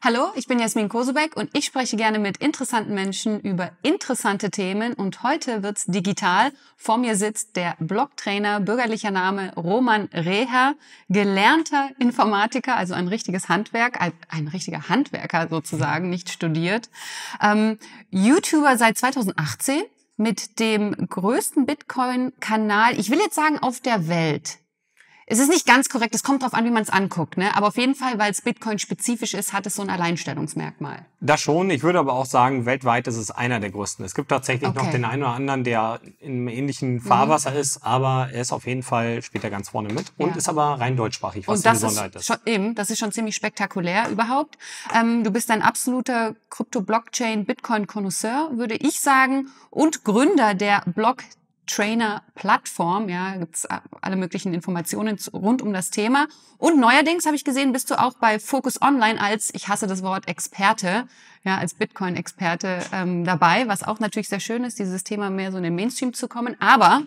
Hallo, ich bin Jasmin Kosebeck und ich spreche gerne mit interessanten Menschen über interessante Themen und heute wird's digital. Vor mir sitzt der Blogtrainer, bürgerlicher Name Roman Reher, gelernter Informatiker, also ein richtiges Handwerk, ein richtiger Handwerker sozusagen, nicht studiert. Ähm, YouTuber seit 2018 mit dem größten Bitcoin-Kanal, ich will jetzt sagen auf der Welt, es ist nicht ganz korrekt, es kommt drauf an, wie man es anguckt, ne? aber auf jeden Fall, weil es Bitcoin-spezifisch ist, hat es so ein Alleinstellungsmerkmal. Das schon, ich würde aber auch sagen, weltweit ist es einer der größten. Es gibt tatsächlich okay. noch den einen oder anderen, der im ähnlichen Fahrwasser mhm. ist, aber er ist auf jeden Fall, spielt er ganz vorne mit und ja. ist aber rein deutschsprachig, was und das die Besonderheit ist. Schon, eben, das ist schon ziemlich spektakulär überhaupt. Ähm, du bist ein absoluter Krypto-Blockchain-Bitcoin-Konnoisseur, würde ich sagen, und Gründer der Block Trainer-Plattform. Ja, gibt's äh, alle möglichen Informationen rund um das Thema. Und neuerdings habe ich gesehen, bist du auch bei Focus Online als, ich hasse das Wort, Experte, ja, als Bitcoin-Experte ähm, dabei, was auch natürlich sehr schön ist, dieses Thema mehr so in den Mainstream zu kommen. Aber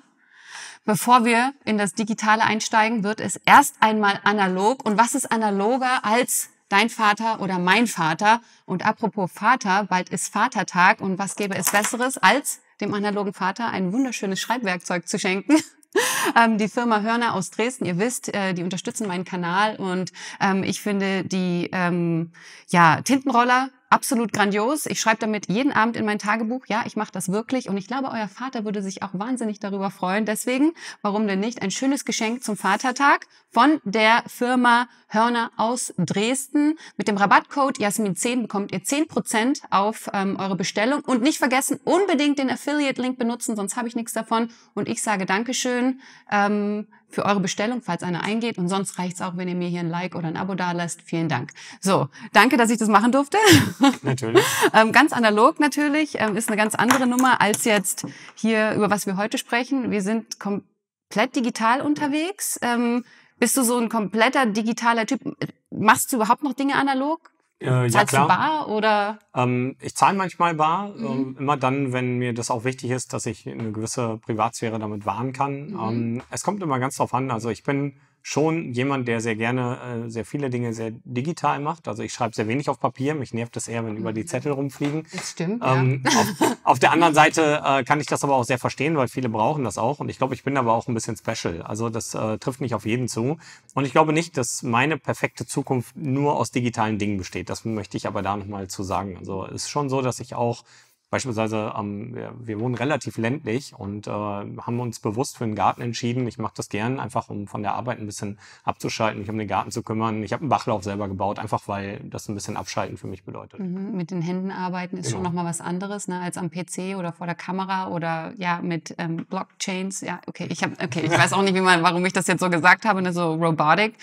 Bevor wir in das Digitale einsteigen, wird es erst einmal analog. Und was ist analoger als dein Vater oder mein Vater? Und apropos Vater, bald ist Vatertag. Und was gäbe es Besseres als dem analogen Vater ein wunderschönes Schreibwerkzeug zu schenken ähm, die Firma Hörner aus Dresden, ihr wisst, äh, die unterstützen meinen Kanal und ähm, ich finde die ähm, ja, Tintenroller absolut grandios. Ich schreibe damit jeden Abend in mein Tagebuch. Ja, ich mache das wirklich. Und ich glaube, euer Vater würde sich auch wahnsinnig darüber freuen. Deswegen, warum denn nicht, ein schönes Geschenk zum Vatertag von der Firma Hörner aus Dresden. Mit dem Rabattcode Jasmin10 bekommt ihr 10% auf ähm, eure Bestellung. Und nicht vergessen, unbedingt den Affiliate-Link benutzen, sonst habe ich nichts davon. Und ich sage Dankeschön. Ähm, für eure Bestellung, falls eine eingeht. Und sonst reicht's auch, wenn ihr mir hier ein Like oder ein Abo dalasst. Vielen Dank. So, danke, dass ich das machen durfte. Natürlich. ähm, ganz analog natürlich, ähm, ist eine ganz andere Nummer als jetzt hier, über was wir heute sprechen. Wir sind komplett digital unterwegs. Ähm, bist du so ein kompletter digitaler Typ? Machst du überhaupt noch Dinge analog? Äh, Zahlst ja, klar. du bar oder? Ähm, ich zahle manchmal bar, ähm, mhm. äh, immer dann, wenn mir das auch wichtig ist, dass ich eine gewisse Privatsphäre damit wahren kann. Mhm. Ähm, es kommt immer ganz drauf an. Also ich bin schon jemand, der sehr gerne äh, sehr viele Dinge sehr digital macht. Also ich schreibe sehr wenig auf Papier. Mich nervt das eher, wenn über die mhm. Zettel rumfliegen. Das stimmt. Ähm, ja. auf, auf, der anderen Seite äh, kann ich das aber auch sehr verstehen, weil viele brauchen das auch. Und ich glaube, ich bin aber auch ein bisschen special. Also das äh, trifft nicht auf jeden zu. Und ich glaube nicht, dass meine perfekte Zukunft nur aus digitalen Dingen besteht. Das möchte ich aber da nochmal zu sagen. Also ist schon so, dass ich auch Beispielsweise, ähm, wir, wir, wohnen relativ ländlich und äh, haben uns bewusst für einen Garten entschieden. Ich mache das gern, einfach um von der Arbeit ein bisschen abzuschalten, mich um den Garten zu kümmern. Ich habe einen Bachlauf selber gebaut, einfach weil das ein bisschen Abschalten für mich bedeutet. Mhm. Mit den Händen arbeiten ist genau. schon nochmal was anderes, ne, als am PC oder vor der Kamera oder ja, mit ähm, Blockchains. Ja, okay, ich habe, okay, ich weiß auch nicht, wie man, warum ich das jetzt so gesagt habe, ne, so Robotic.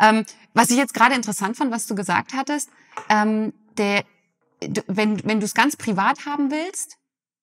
Ähm, was ich jetzt gerade interessant fand, was du gesagt hattest, ähm, der, wenn, wenn du es ganz privat haben willst,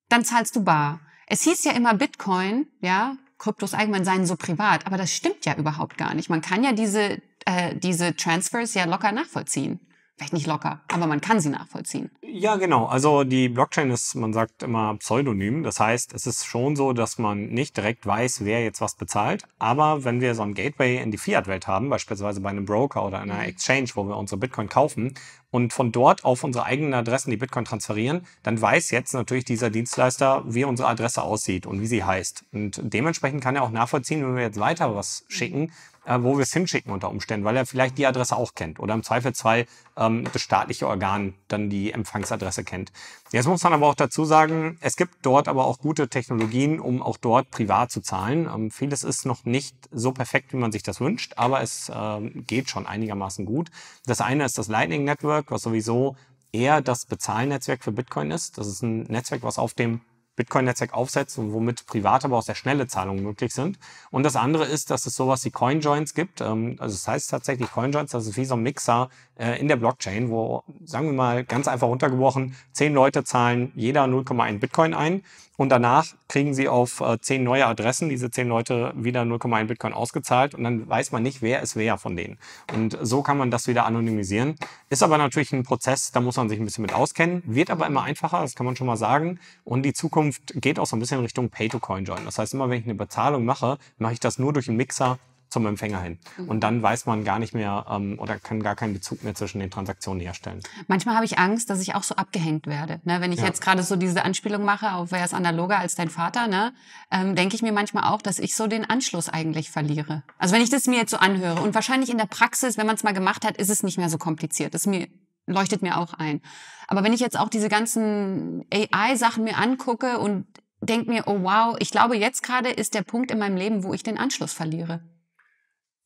dann zahlst du bar. Es hieß ja immer Bitcoin, ja, Kryptos allgemein seien so privat, aber das stimmt ja überhaupt gar nicht. Man kann ja diese, äh, diese Transfers ja locker nachvollziehen vielleicht nicht locker, aber man kann sie nachvollziehen. Ja, genau. Also die Blockchain ist, man sagt immer pseudonym. Das heißt, es ist schon so, dass man nicht direkt weiß, wer jetzt was bezahlt. Aber wenn wir so ein Gateway in die Fiat-Welt haben, beispielsweise bei einem Broker oder einer mhm. Exchange, wo wir unsere Bitcoin kaufen und von dort auf unsere eigenen Adressen die Bitcoin transferieren, dann weiß jetzt natürlich dieser Dienstleister, wie unsere Adresse aussieht und wie sie heißt. Und dementsprechend kann er auch nachvollziehen, wenn wir jetzt weiter was mhm. schicken, äh, wo wir es hinschicken unter Umständen, weil er vielleicht die Adresse auch kennt oder im Zweifelsfall ähm, das staatliche Organ dann die Empfangsadresse kennt. Jetzt muss man aber auch dazu sagen, es gibt dort aber auch gute Technologien, um auch dort privat zu zahlen. Ähm, vieles ist noch nicht so perfekt, wie man sich das wünscht, aber es ähm, geht schon einigermaßen gut. Das eine ist das Lightning Network, was sowieso eher das Bezahlnetzwerk für Bitcoin ist. Das ist ein Netzwerk, was auf dem Bitcoin-Netzwerk aufsetzt und womit private, aber auch sehr schnelle Zahlungen möglich sind. Und das andere ist, dass es sowas wie Coinjoins gibt. Ähm, also das heißt tatsächlich Coinjoins, das ist wie so ein Mixer äh, in der Blockchain, wo, sagen wir mal, ganz einfach runtergebrochen, zehn Leute zahlen jeder 0,1 Bitcoin ein und danach kriegen sie auf äh, zehn neue Adressen diese zehn Leute wieder 0,1 Bitcoin ausgezahlt und dann weiß man nicht, wer ist wer von denen. Und so kann man das wieder anonymisieren. Ist aber natürlich ein Prozess, da muss man sich ein bisschen mit auskennen, wird aber immer einfacher, das kann man schon mal sagen. Und die Zukunft Zukunft geht auch so ein bisschen Richtung Pay-to-Coin-Join. Das heißt, immer wenn ich eine Bezahlung mache, mache ich das nur durch einen Mixer zum Empfänger hin. Mhm. Und dann weiß man gar nicht mehr ähm, oder kann gar keinen Bezug mehr zwischen den Transaktionen herstellen. Manchmal habe ich Angst, dass ich auch so abgehängt werde. Ne? Wenn ich ja. jetzt gerade so diese Anspielung mache auf wer ist analoger als dein Vater, ne? ähm, denke ich mir manchmal auch, dass ich so den Anschluss eigentlich verliere. Also wenn ich das mir jetzt so anhöre und wahrscheinlich in der Praxis, wenn man es mal gemacht hat, ist es nicht mehr so kompliziert. Das ist mir leuchtet mir auch ein. Aber wenn ich jetzt auch diese ganzen AI-Sachen mir angucke und denke mir, oh wow, ich glaube, jetzt gerade ist der Punkt in meinem Leben, wo ich den Anschluss verliere.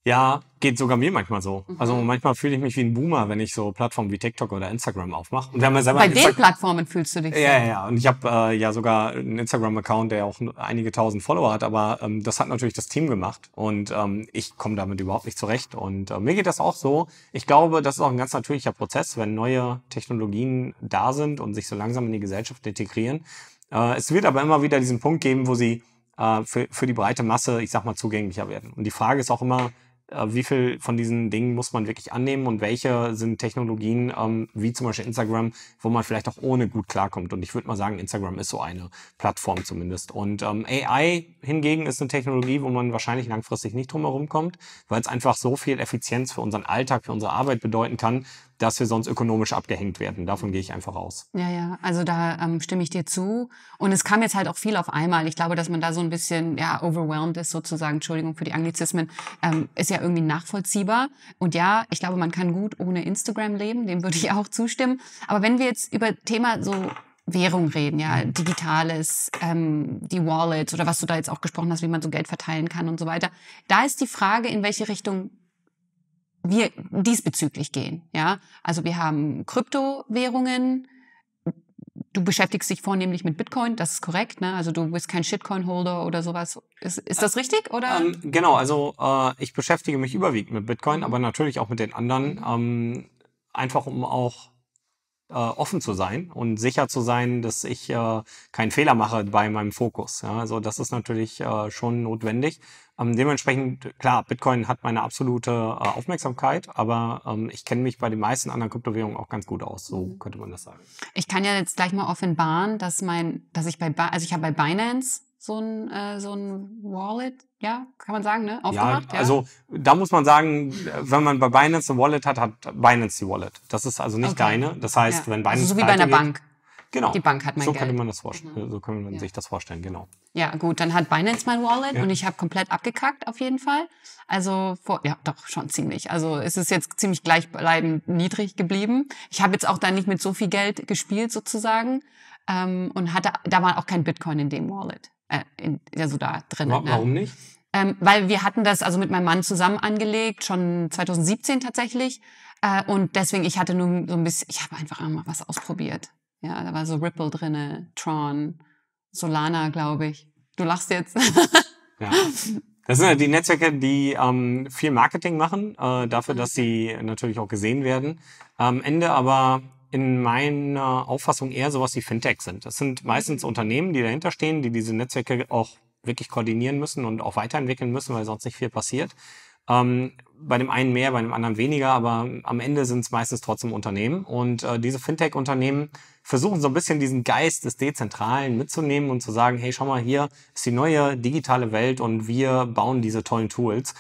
Ja, geht sogar mir manchmal so. Mhm. Also manchmal fühle ich mich wie ein Boomer, wenn ich so Plattformen wie TikTok oder Instagram aufmache. Und wir haben ja selber Bei den Plattformen fühlst du dich so. Ja, ja, ja. Und ich habe äh, ja sogar einen Instagram-Account, der auch einige tausend Follower hat, aber ähm, das hat natürlich das Team gemacht. Und ähm, ich komme damit überhaupt nicht zurecht. Und äh, mir geht das auch so. Ich glaube, das ist auch ein ganz natürlicher Prozess, wenn neue Technologien da sind und sich so langsam in die Gesellschaft integrieren. Äh, es wird aber immer wieder diesen Punkt geben, wo sie äh, für, für die breite Masse, ich sag mal, zugänglicher werden. Und die Frage ist auch immer, äh, wie viel von diesen Dingen muss man wirklich annehmen und welche sind Technologien ähm, wie zum Beispiel Instagram, wo man vielleicht auch ohne gut klarkommt. Und ich würde mal sagen, Instagram ist so eine Plattform zumindest. Und ähm, AI hingegen ist eine Technologie, wo man wahrscheinlich langfristig nicht drum herum kommt, weil es einfach so viel Effizienz für unseren Alltag, für unsere Arbeit bedeuten kann, dass wir sonst ökonomisch abgehängt werden. Davon gehe ich einfach aus. Ja, ja, also da ähm, stimme ich dir zu. Und es kam jetzt halt auch viel auf einmal. Ich glaube, dass man da so ein bisschen ja, overwhelmed ist, sozusagen, Entschuldigung für die Anglizismen, ähm, ist ja irgendwie nachvollziehbar. Und ja, ich glaube, man kann gut ohne Instagram leben, dem würde ich auch zustimmen. Aber wenn wir jetzt über Thema so Währung reden, ja, digitales, ähm, die Wallets oder was du da jetzt auch gesprochen hast, wie man so Geld verteilen kann und so weiter. Da ist die Frage, in welche Richtung wir diesbezüglich gehen. Ja, also wir haben Kryptowährungen. Du beschäftigst dich vornehmlich mit Bitcoin, das ist korrekt. Ne? Also du bist kein Shitcoin-Holder oder sowas. Ist, ist das richtig? Oder? Ähm, genau, also äh, ich beschäftige mich überwiegend mit Bitcoin, aber natürlich auch mit den anderen, ähm, einfach um auch äh, offen zu sein und sicher zu sein, dass ich äh, keinen Fehler mache bei meinem Fokus. Ja, also das ist natürlich äh, schon notwendig. Ähm, dementsprechend, klar, Bitcoin hat meine absolute äh, Aufmerksamkeit, aber ähm, ich kenne mich bei den meisten anderen Kryptowährungen auch ganz gut aus, so mhm. könnte man das sagen. Ich kann ja jetzt gleich mal offenbaren, dass mein, dass ich bei, also ich habe bei Binance so ein, äh, so ein Wallet, ja, kann man sagen, ne? Aufgemacht, ja, ja, Also da muss man sagen, wenn man bei Binance ein Wallet hat, hat Binance die Wallet. Das ist also nicht okay. deine. Das heißt, ja. wenn also Binance. Also so wie bei einer geht, Bank. Genau. Die Bank hat mein so Geld. Könnte man das vorstellen, genau. Mhm. So könnte man ja. sich das vorstellen, genau. Ja, gut, dann hat Binance mein Wallet ja. und ich habe komplett abgekackt auf jeden Fall. Also vor, ja, doch schon ziemlich. Also es ist jetzt ziemlich gleichbleibend niedrig geblieben. Ich habe jetzt auch da nicht mit so viel Geld gespielt sozusagen ähm, und hatte da war auch kein Bitcoin in dem Wallet äh, in, also da drin. Warum, ne? warum nicht? Ähm, weil wir hatten das also mit meinem Mann zusammen angelegt, schon 2017 tatsächlich. Äh, und deswegen, ich hatte nur so ein bisschen, ich habe einfach mal was ausprobiert. Ja, da war so Ripple drinne, Tron, Solana, glaube ich. Du lachst jetzt. ja. Das sind halt die Netzwerke, die ähm, viel Marketing machen, äh, dafür, mhm. dass sie natürlich auch gesehen werden. Am Ende aber in meiner Auffassung eher sowas wie Fintech sind. Das sind meistens mhm. Unternehmen, die dahinter stehen, die diese Netzwerke auch wirklich koordinieren müssen und auch weiterentwickeln müssen, weil sonst nicht viel passiert. Ähm, bei dem einen mehr, bei dem anderen weniger, aber am Ende sind es meistens trotzdem Unternehmen. Und äh, diese Fintech-Unternehmen versuchen so ein bisschen diesen Geist des Dezentralen mitzunehmen und zu sagen, hey, schau mal, hier ist die neue digitale Welt und wir bauen diese tollen Tools.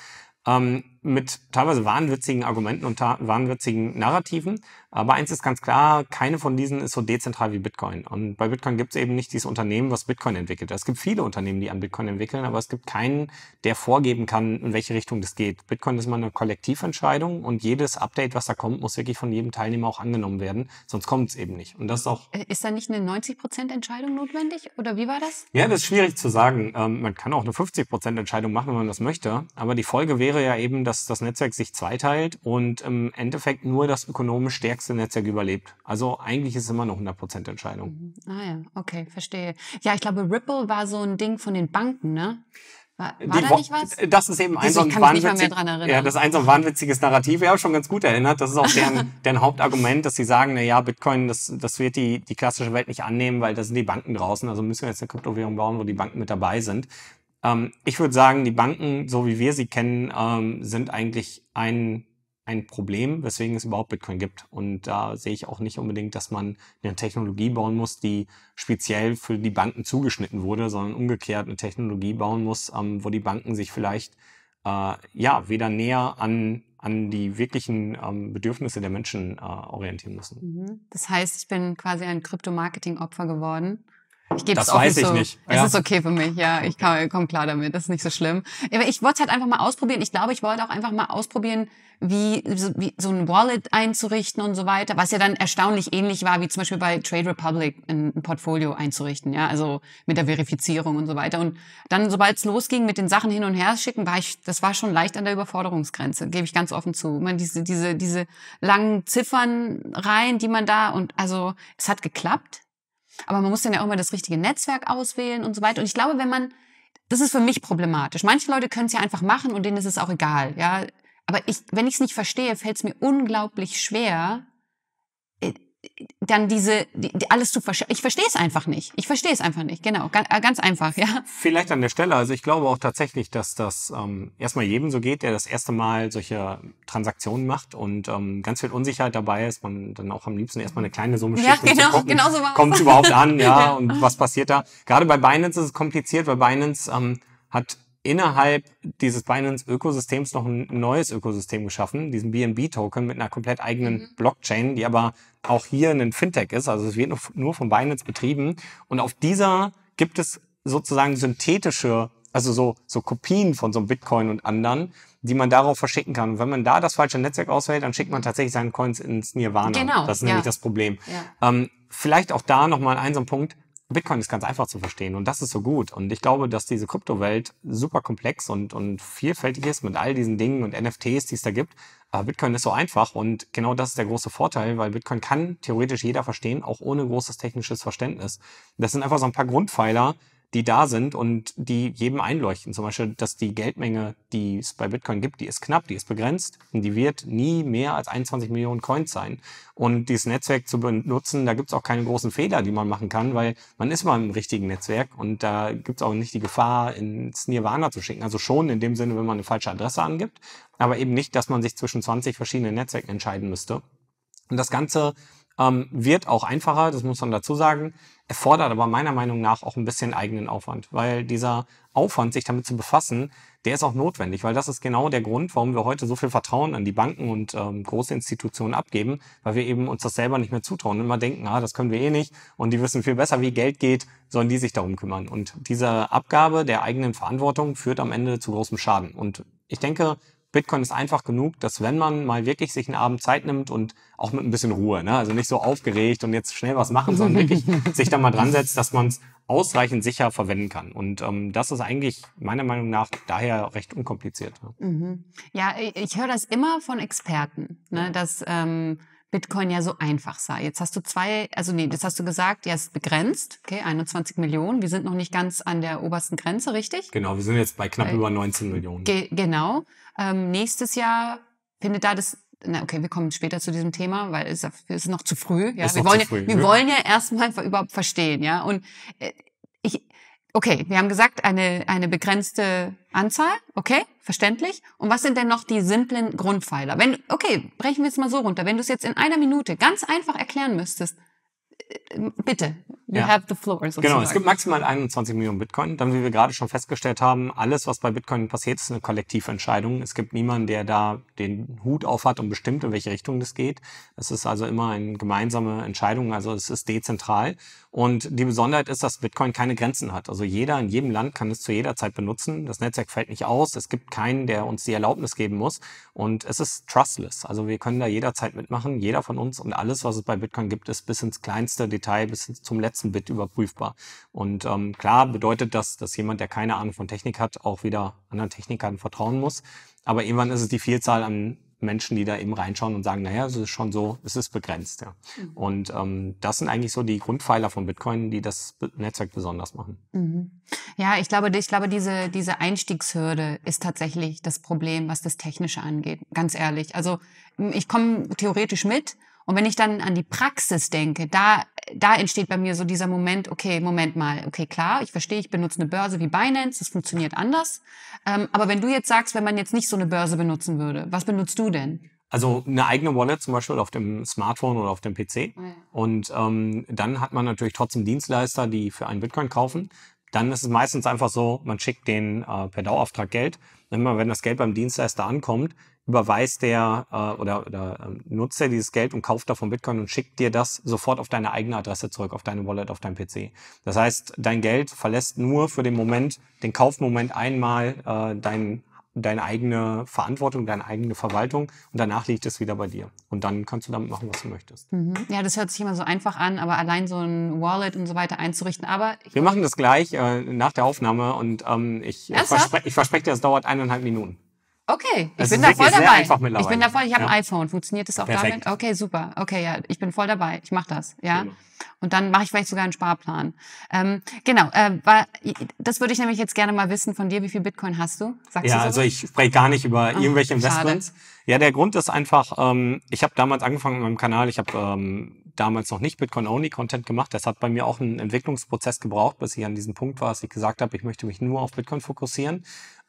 Ähm, mit teilweise wahnwitzigen Argumenten und wahnwitzigen Narrativen. Aber eins ist ganz klar, keine von diesen ist so dezentral wie Bitcoin. Und bei Bitcoin gibt es eben nicht dieses Unternehmen, was Bitcoin entwickelt. Es gibt viele Unternehmen, die an Bitcoin entwickeln, aber es gibt keinen, der vorgeben kann, in welche Richtung das geht. Bitcoin ist immer eine Kollektiventscheidung und jedes Update, was da kommt, muss wirklich von jedem Teilnehmer auch angenommen werden, sonst kommt es eben nicht. Und das ist auch. Äh, ist da nicht eine 90% Entscheidung notwendig? Oder wie war das? Ja, das ist schwierig zu sagen. Ähm, man kann auch eine 50% Entscheidung machen, wenn man das möchte. Aber die Folge wäre ja eben, dass dass das Netzwerk sich zweiteilt und im Endeffekt nur das ökonomisch stärkste Netzwerk überlebt. Also eigentlich ist es immer eine 100% Entscheidung. Mhm. Ah ja, okay, verstehe. Ja, ich glaube, Ripple war so ein Ding von den Banken, ne? War, war da nicht was? Das ist eben ein so ein wahnwitzig, ja, das ist ein so wahnwitziges Narrativ. Ja, schon ganz gut erinnert. Das ist auch deren, deren Hauptargument, dass sie sagen, na ja, Bitcoin, das, das wird die, die klassische Welt nicht annehmen, weil da sind die Banken draußen. Also müssen wir jetzt eine Kryptowährung bauen, wo die Banken mit dabei sind. Ähm, ich würde sagen, die Banken, so wie wir sie kennen, ähm, sind eigentlich ein, ein Problem, weswegen es überhaupt Bitcoin gibt. Und da sehe ich auch nicht unbedingt, dass man eine Technologie bauen muss, die speziell für die Banken zugeschnitten wurde, sondern umgekehrt eine Technologie bauen muss, ähm, wo die Banken sich vielleicht äh, ja weder näher an an die wirklichen ähm, Bedürfnisse der Menschen äh, orientieren müssen. Mhm. Das heißt, ich bin quasi ein Kryptomarketing-Opfer geworden ich gebe es offen weiß ich so. nicht. Es ja. ist okay für mich, ja. Ich okay. komm klar damit. Das ist nicht so schlimm. Aber ich wollte es halt einfach mal ausprobieren. Ich glaube, ich wollte auch einfach mal ausprobieren, wie wie so ein Wallet einzurichten und so weiter. Was ja dann erstaunlich ähnlich war, wie zum Beispiel bei Trade Republic ein, ein Portfolio einzurichten, ja. Also mit der Verifizierung und so weiter. Und dann, sobald es losging mit den Sachen hin und her schicken, war ich, das war schon leicht an der Überforderungsgrenze. Gebe ich ganz offen zu. Man diese, diese, diese langen Ziffern rein, die man da und also, es hat geklappt aber man muss dann ja auch immer das richtige Netzwerk auswählen und so weiter. Und ich glaube, wenn man, das ist für mich problematisch. Manche Leute können es ja einfach machen und denen ist es auch egal, ja. Aber ich, wenn ich es nicht verstehe, fällt es mir unglaublich schwer, äh, dann diese die, alles zu verstehen. Ich verstehe es einfach nicht. Ich verstehe es einfach nicht. Genau, ganz, äh, ganz, einfach, ja. Vielleicht an der Stelle. Also ich glaube auch tatsächlich, dass das ähm, erstmal jedem so geht, der das erste Mal solche Transaktionen macht und ähm, ganz viel Unsicherheit dabei ist. Man dann auch am liebsten erstmal eine kleine Summe schickt. Ja, genau, gucken, genau so Kommt es überhaupt an, ja, ja, und was passiert da? Gerade bei Binance ist es kompliziert, weil Binance ähm, hat innerhalb dieses Binance-Ökosystems noch ein neues Ökosystem geschaffen, diesen BNB-Token mit einer komplett eigenen mhm. Blockchain, die aber auch hier ein Fintech ist. Also es wird nur von Binance betrieben. Und auf dieser gibt es sozusagen synthetische, also so, so Kopien von so einem Bitcoin und anderen, die man darauf verschicken kann. Und wenn man da das falsche Netzwerk auswählt, dann schickt man tatsächlich seine Coins ins Nirvana. Genau. Das ist nämlich das Problem. Ja. Ähm, vielleicht auch da nochmal ein so ein Punkt. Bitcoin ist ganz einfach zu verstehen und das ist so gut. Und ich glaube, dass diese Kryptowelt super komplex und, und vielfältig ist mit all diesen Dingen und NFTs, die es da gibt. Aber Bitcoin ist so einfach und genau das ist der große Vorteil, weil Bitcoin kann theoretisch jeder verstehen, auch ohne großes technisches Verständnis. Das sind einfach so ein paar Grundpfeiler, die da sind und die jedem einleuchten. Zum Beispiel, dass die Geldmenge, die es bei Bitcoin gibt, die ist knapp, die ist begrenzt und die wird nie mehr als 21 Millionen Coins sein. Und dieses Netzwerk zu benutzen, da gibt es auch keine großen Fehler, die man machen kann, weil man ist mal im richtigen Netzwerk und da gibt es auch nicht die Gefahr, ins Nirvana zu schicken. Also schon in dem Sinne, wenn man eine falsche Adresse angibt, aber eben nicht, dass man sich zwischen 20 verschiedenen Netzwerken entscheiden müsste. Und das Ganze ähm, wird auch einfacher, das muss man dazu sagen erfordert aber meiner Meinung nach auch ein bisschen eigenen Aufwand, weil dieser Aufwand, sich damit zu befassen, der ist auch notwendig, weil das ist genau der Grund, warum wir heute so viel Vertrauen an die Banken und ähm, große Institutionen abgeben, weil wir eben uns das selber nicht mehr zutrauen und immer denken, ah, das können wir eh nicht und die wissen viel besser, wie Geld geht, sollen die sich darum kümmern. Und diese Abgabe der eigenen Verantwortung führt am Ende zu großem Schaden. Und ich denke, Bitcoin ist einfach genug, dass wenn man mal wirklich sich einen Abend Zeit nimmt und auch mit ein bisschen Ruhe, ne? also nicht so aufgeregt und jetzt schnell was machen, sondern wirklich sich da mal dran setzt, dass man es ausreichend sicher verwenden kann. Und ähm, das ist eigentlich meiner Meinung nach daher recht unkompliziert. Ne? Mhm. Ja, ich höre das immer von Experten, ne? dass ähm, Bitcoin ja so einfach sei. Jetzt hast du zwei, also nee, das hast du gesagt, ja, es ist begrenzt, okay, 21 Millionen. Wir sind noch nicht ganz an der obersten Grenze, richtig? Genau, wir sind jetzt bei knapp äh, über 19 Millionen. Ge genau. Ähm, nächstes Jahr findet da das na, okay, wir kommen später zu diesem Thema, weil es ist noch zu früh. Ja, ist wir wollen, ja, wir wollen ja erstmal überhaupt verstehen, ja. Und äh, ich, Okay, wir haben gesagt, eine, eine begrenzte Anzahl, okay, verständlich. Und was sind denn noch die simplen Grundpfeiler? Wenn, okay, brechen wir es mal so runter. Wenn du es jetzt in einer Minute ganz einfach erklären müsstest, äh, bitte, You ja. have the floor. Sozusagen. Genau, es gibt maximal 21 Millionen Bitcoin. Dann, wie wir gerade schon festgestellt haben, alles, was bei Bitcoin passiert, ist eine Kollektiventscheidung. Es gibt niemanden, der da den Hut auf hat und bestimmt, in welche Richtung das geht. Es ist also immer eine gemeinsame Entscheidung, also es ist dezentral. Und die Besonderheit ist, dass Bitcoin keine Grenzen hat. Also jeder in jedem Land kann es zu jeder Zeit benutzen. Das Netzwerk fällt nicht aus. Es gibt keinen, der uns die Erlaubnis geben muss. Und es ist trustless. Also wir können da jederzeit mitmachen, jeder von uns. Und alles, was es bei Bitcoin gibt, ist bis ins kleinste Detail, bis zum letzten letzten Bit überprüfbar. Und ähm, klar bedeutet das, dass jemand, der keine Ahnung von Technik hat, auch wieder anderen Technikern vertrauen muss. Aber irgendwann ist es die Vielzahl an Menschen, die da eben reinschauen und sagen, naja, es ist schon so, es ist begrenzt. Ja. Mhm. Und ähm, das sind eigentlich so die Grundpfeiler von Bitcoin, die das Netzwerk besonders machen. Mhm. Ja, ich glaube, ich glaube, diese, diese Einstiegshürde ist tatsächlich das Problem, was das Technische angeht, ganz ehrlich. Also ich komme theoretisch mit und wenn ich dann an die Praxis denke, da, da entsteht bei mir so dieser Moment, okay, Moment mal, okay, klar, ich verstehe, ich benutze eine Börse wie Binance, das funktioniert anders. Ähm, aber wenn du jetzt sagst, wenn man jetzt nicht so eine Börse benutzen würde, was benutzt du denn? Also eine eigene Wallet zum Beispiel auf dem Smartphone oder auf dem PC. Ah, Und ähm, dann hat man natürlich trotzdem Dienstleister, die für einen Bitcoin kaufen. Dann ist es meistens einfach so, man schickt denen äh, per Dauerauftrag Geld. Wenn, man, wenn das Geld beim Dienstleister ankommt, überweist der äh, oder, oder äh, nutzt er dieses Geld und kauft davon Bitcoin und schickt dir das sofort auf deine eigene Adresse zurück, auf deine Wallet, auf dein PC. Das heißt, dein Geld verlässt nur für den Moment, den Kaufmoment einmal äh, dein, deine eigene Verantwortung, deine eigene Verwaltung und danach liegt es wieder bei dir. Und dann kannst du damit machen, was du möchtest. Mhm. Ja, das hört sich immer so einfach an, aber allein so ein Wallet und so weiter einzurichten. Aber wir machen das gleich äh, nach der Aufnahme und ähm, ich, äh, ich verspreche dir, es dauert eineinhalb Minuten. Okay, ich bin, ich da voll dabei. Ich bin da voll, ich habe ja. ein iPhone. Funktioniert das auch Perfekt. damit? Okay, super. Okay, ja, ich bin voll dabei. Ich mache das, ja. Genau. Und dann mache ich vielleicht sogar einen Sparplan. Ähm, genau, äh, weil, das würde ich nämlich jetzt gerne mal wissen von dir. Wie viel Bitcoin hast du? Sagst ja, also ich spreche gar nicht über oh, irgendwelche Investments. Schade. Ja, der Grund ist einfach, ähm, ich habe damals angefangen mit meinem Kanal, ich habe ähm, damals noch nicht Bitcoin-Only-Content gemacht. Das hat bei mir auch einen Entwicklungsprozess gebraucht, bis ich an diesem Punkt war, dass ich gesagt habe, ich möchte mich nur auf Bitcoin fokussieren.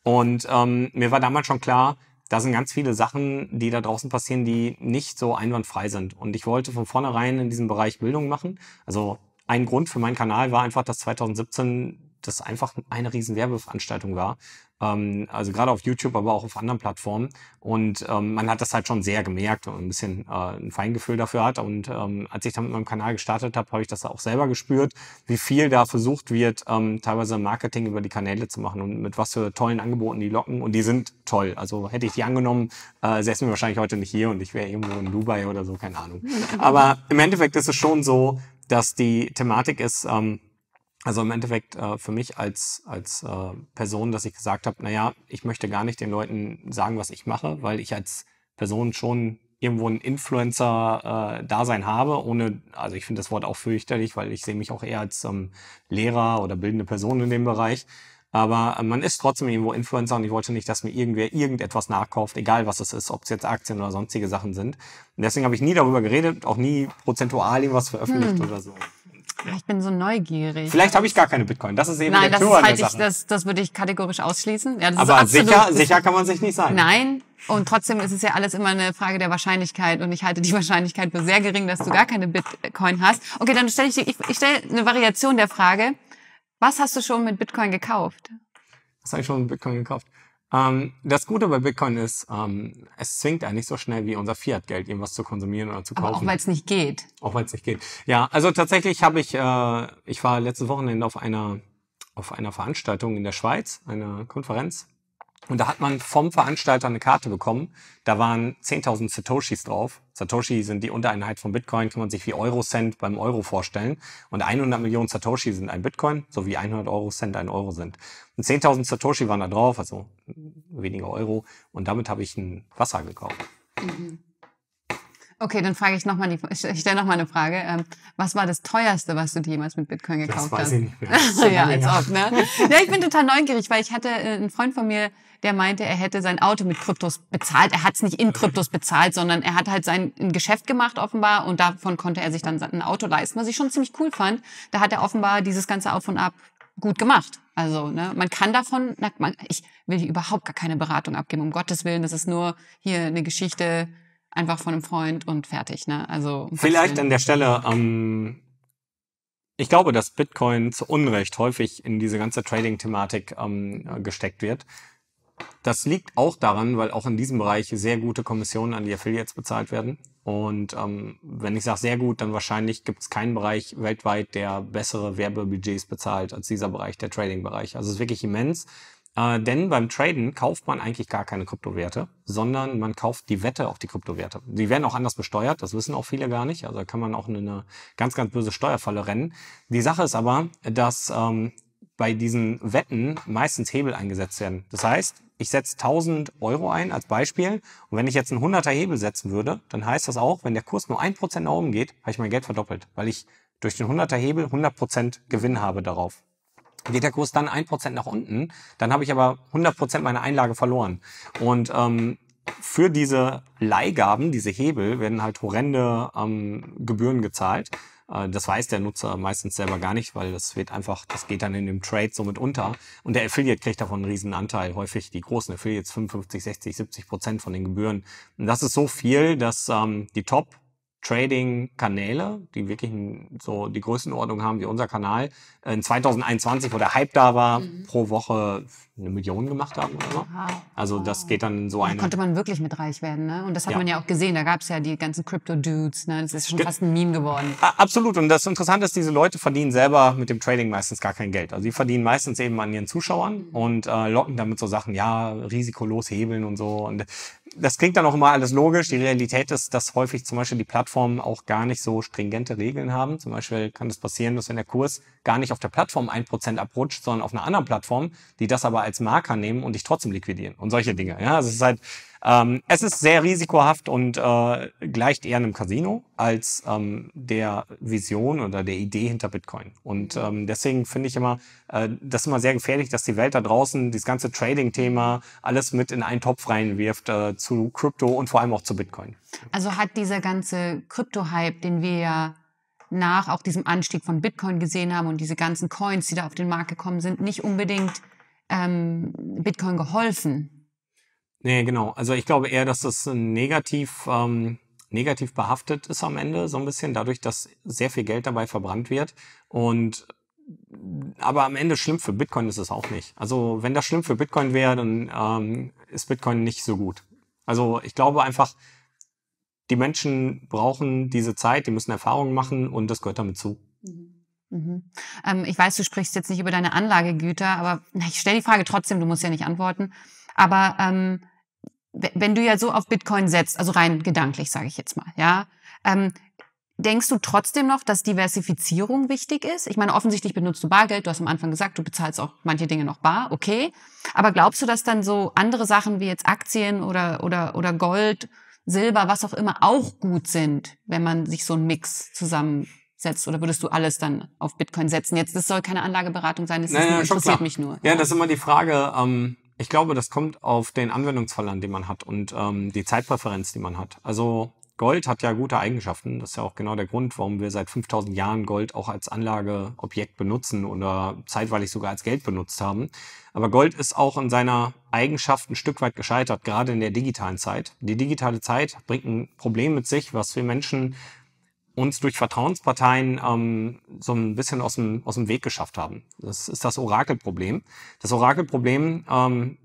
Und ähm, mir war damals schon klar, da sind ganz viele Sachen, die da draußen passieren, die nicht so einwandfrei sind. Und ich wollte von vornherein in diesem Bereich Bildung machen. Also ein Grund für meinen Kanal war einfach, dass 2017 das einfach eine riesen Werbeveranstaltung war, ähm, also gerade auf YouTube, aber auch auf anderen Plattformen. Und ähm, man hat das halt schon sehr gemerkt und ein bisschen äh, ein Feingefühl dafür hat. Und ähm, als ich dann mit meinem Kanal gestartet habe, habe ich das auch selber gespürt, wie viel da versucht wird, ähm, teilweise Marketing über die Kanäle zu machen und mit was für tollen Angeboten die locken. Und die sind toll. Also hätte ich die angenommen, äh, säßen wir wahrscheinlich heute nicht hier und ich wäre irgendwo in Dubai oder so, keine Ahnung. Aber im Endeffekt ist es schon so, dass die Thematik ist, ähm, also im Endeffekt äh, für mich als, als äh, Person, dass ich gesagt habe, naja, ich möchte gar nicht den Leuten sagen, was ich mache, weil ich als Person schon irgendwo ein Influencer-Dasein äh, habe, ohne, also ich finde das Wort auch fürchterlich, weil ich sehe mich auch eher als ähm, Lehrer oder bildende Person in dem Bereich. Aber äh, man ist trotzdem irgendwo Influencer und ich wollte nicht, dass mir irgendwer irgendetwas nachkauft, egal was es ist, ob es jetzt Aktien oder sonstige Sachen sind. Und deswegen habe ich nie darüber geredet, auch nie prozentual irgendwas veröffentlicht hm. oder so ich bin so neugierig. Vielleicht habe ich gar keine Bitcoin. Das ist eben Nein, der Clou das ist halt, ich, das, das würde ich kategorisch ausschließen. Ja, Aber sicher, sicher kann man sich nicht sein. Nein. Und trotzdem ist es ja alles immer eine Frage der Wahrscheinlichkeit. Und ich halte die Wahrscheinlichkeit für sehr gering, dass du gar keine Bitcoin hast. Okay, dann stelle ich, dir, ich, ich stelle eine Variation der Frage. Was hast du schon mit Bitcoin gekauft? Was habe ich schon mit Bitcoin gekauft? Ähm, das Gute bei Bitcoin ist, ähm, es zwingt einen nicht so schnell wie unser Fiat-Geld, irgendwas zu konsumieren oder zu kaufen. Aber auch weil es nicht geht. Auch weil es nicht geht. Ja, also tatsächlich habe ich, äh, ich war letztes Wochenende auf einer auf einer Veranstaltung in der Schweiz, einer Konferenz und da hat man vom Veranstalter eine Karte bekommen. Da waren 10.000 Satoshis drauf. Satoshi sind die Untereinheit von Bitcoin, kann man sich wie Eurocent beim Euro vorstellen. Und 100 Millionen Satoshi sind ein Bitcoin, so wie 100 Eurocent ein Euro sind. Und 10.000 Satoshi waren da drauf, also weniger Euro. Und damit habe ich ein Wasser gekauft. Mhm. Okay, dann frage ich nochmal die, ich stelle nochmal eine Frage. Ähm, was war das teuerste, was du jemals mit Bitcoin gekauft hast? Das weiß hast? ich nicht mehr. ja, als ob, ne? Ja, ich bin total neugierig, weil ich hatte äh, einen Freund von mir, der meinte, er hätte sein Auto mit Kryptos bezahlt. Er hat es nicht in Kryptos bezahlt, sondern er hat halt sein Geschäft gemacht offenbar und davon konnte er sich dann ein Auto leisten, was ich schon ziemlich cool fand. Da hat er offenbar dieses ganze Auf und Ab gut gemacht. Also, ne, man kann davon, man, ich will hier überhaupt gar keine Beratung abgeben, um Gottes Willen, das ist nur hier eine Geschichte, einfach von einem Freund und fertig. Ne? Also vielleicht an der Stelle. Ähm, ich glaube, dass Bitcoin zu Unrecht häufig in diese ganze Trading-Thematik ähm, gesteckt wird. Das liegt auch daran, weil auch in diesem Bereich sehr gute Kommissionen an die Affiliates bezahlt werden. Und ähm, wenn ich sage sehr gut, dann wahrscheinlich gibt es keinen Bereich weltweit, der bessere Werbebudgets bezahlt als dieser Bereich, der Trading-Bereich. Also es ist wirklich immens. Äh, denn beim Traden kauft man eigentlich gar keine Kryptowerte, sondern man kauft die Wette auf die Kryptowerte. Die werden auch anders besteuert, das wissen auch viele gar nicht. Also da kann man auch in eine ganz, ganz böse Steuerfalle rennen. Die Sache ist aber, dass ähm, bei diesen Wetten meistens Hebel eingesetzt werden. Das heißt, ich setze 1000 Euro ein als Beispiel und wenn ich jetzt einen 100er Hebel setzen würde, dann heißt das auch, wenn der Kurs nur 1% nach oben geht, habe ich mein Geld verdoppelt, weil ich durch den 100er Hebel 100% Gewinn habe darauf geht der Kurs dann ein Prozent nach unten, dann habe ich aber 100% meiner Einlage verloren. Und ähm, für diese Leihgaben, diese Hebel, werden halt horrende ähm, Gebühren gezahlt. Äh, das weiß der Nutzer meistens selber gar nicht, weil das wird einfach, das geht dann in dem Trade somit unter. Und der Affiliate kriegt davon einen riesen Anteil. Häufig die großen Affiliates 55, 60, 70 Prozent von den Gebühren. Und das ist so viel, dass ähm, die Top Trading-Kanäle, die wirklich so die Größenordnung haben wie unser Kanal, äh, in 2021, wo der Hype da war, mhm. pro Woche eine Million gemacht haben oder so. Wow. Also das geht dann so ein. Da konnte man wirklich mit reich werden, ne? Und das hat ja. man ja auch gesehen, da gab es ja die ganzen Crypto-Dudes, ne? Das ist schon Ge fast ein Meme geworden. Absolut. Und das Interessante ist, diese Leute verdienen selber mit dem Trading meistens gar kein Geld. Also die verdienen meistens eben an ihren Zuschauern mhm. und äh, locken damit so Sachen, ja, risikolos hebeln und so. Und das klingt dann auch immer alles logisch. Die Realität ist, dass häufig zum Beispiel die Plattformen auch gar nicht so stringente Regeln haben. Zum Beispiel kann es das passieren, dass wenn der Kurs gar nicht auf der Plattform ein Prozent abrutscht, sondern auf einer anderen Plattform, die das aber als Marker nehmen und dich trotzdem liquidieren und solche Dinge. Ja, also es ist halt ähm, es ist sehr risikohaft und äh, gleicht eher einem Casino als ähm, der Vision oder der Idee hinter Bitcoin. Und mhm. ähm, deswegen finde ich immer, äh, das ist immer sehr gefährlich, dass die Welt da draußen das ganze Trading-Thema alles mit in einen Topf reinwirft äh, zu Krypto und vor allem auch zu Bitcoin. Also hat dieser ganze Krypto-Hype, den wir ja nach auch diesem Anstieg von Bitcoin gesehen haben und diese ganzen Coins, die da auf den Markt gekommen sind, nicht unbedingt ähm, Bitcoin geholfen, Nee, genau. Also ich glaube eher, dass das äh, negativ, ähm, negativ behaftet ist am Ende, so ein bisschen, dadurch, dass sehr viel Geld dabei verbrannt wird. Und aber am Ende schlimm für Bitcoin ist es auch nicht. Also wenn das schlimm für Bitcoin wäre, dann ähm, ist Bitcoin nicht so gut. Also ich glaube einfach, die Menschen brauchen diese Zeit, die müssen Erfahrungen machen und das gehört damit zu. Mhm. mhm. Ähm, ich weiß, du sprichst jetzt nicht über deine Anlagegüter, aber ich stelle die Frage trotzdem, du musst ja nicht antworten. Aber ähm, wenn du ja so auf Bitcoin setzt, also rein gedanklich sage ich jetzt mal, ja, ähm, denkst du trotzdem noch, dass Diversifizierung wichtig ist? Ich meine, offensichtlich benutzt du Bargeld, du hast am Anfang gesagt, du bezahlst auch manche Dinge noch bar, okay. Aber glaubst du, dass dann so andere Sachen wie jetzt Aktien oder, oder, oder Gold, Silber, was auch immer, auch gut sind, wenn man sich so einen Mix zusammensetzt? Oder würdest du alles dann auf Bitcoin setzen? Jetzt, das soll keine Anlageberatung sein, das, naja, nur, interessiert klar. mich nur. Ja, das ist immer die Frage, ähm, ich glaube, das kommt auf den Anwendungsfall an, den man hat und ähm, die Zeitpräferenz, die man hat. Also Gold hat ja gute Eigenschaften. Das ist ja auch genau der Grund, warum wir seit 5000 Jahren Gold auch als Anlageobjekt benutzen oder zeitweilig sogar als Geld benutzt haben. Aber Gold ist auch in seiner Eigenschaft ein Stück weit gescheitert, gerade in der digitalen Zeit. Die digitale Zeit bringt ein Problem mit sich, was wir Menschen uns durch Vertrauensparteien ähm, so ein bisschen aus dem, aus dem Weg geschafft haben. Das ist das Orakelproblem. Das Orakelproblem ähm,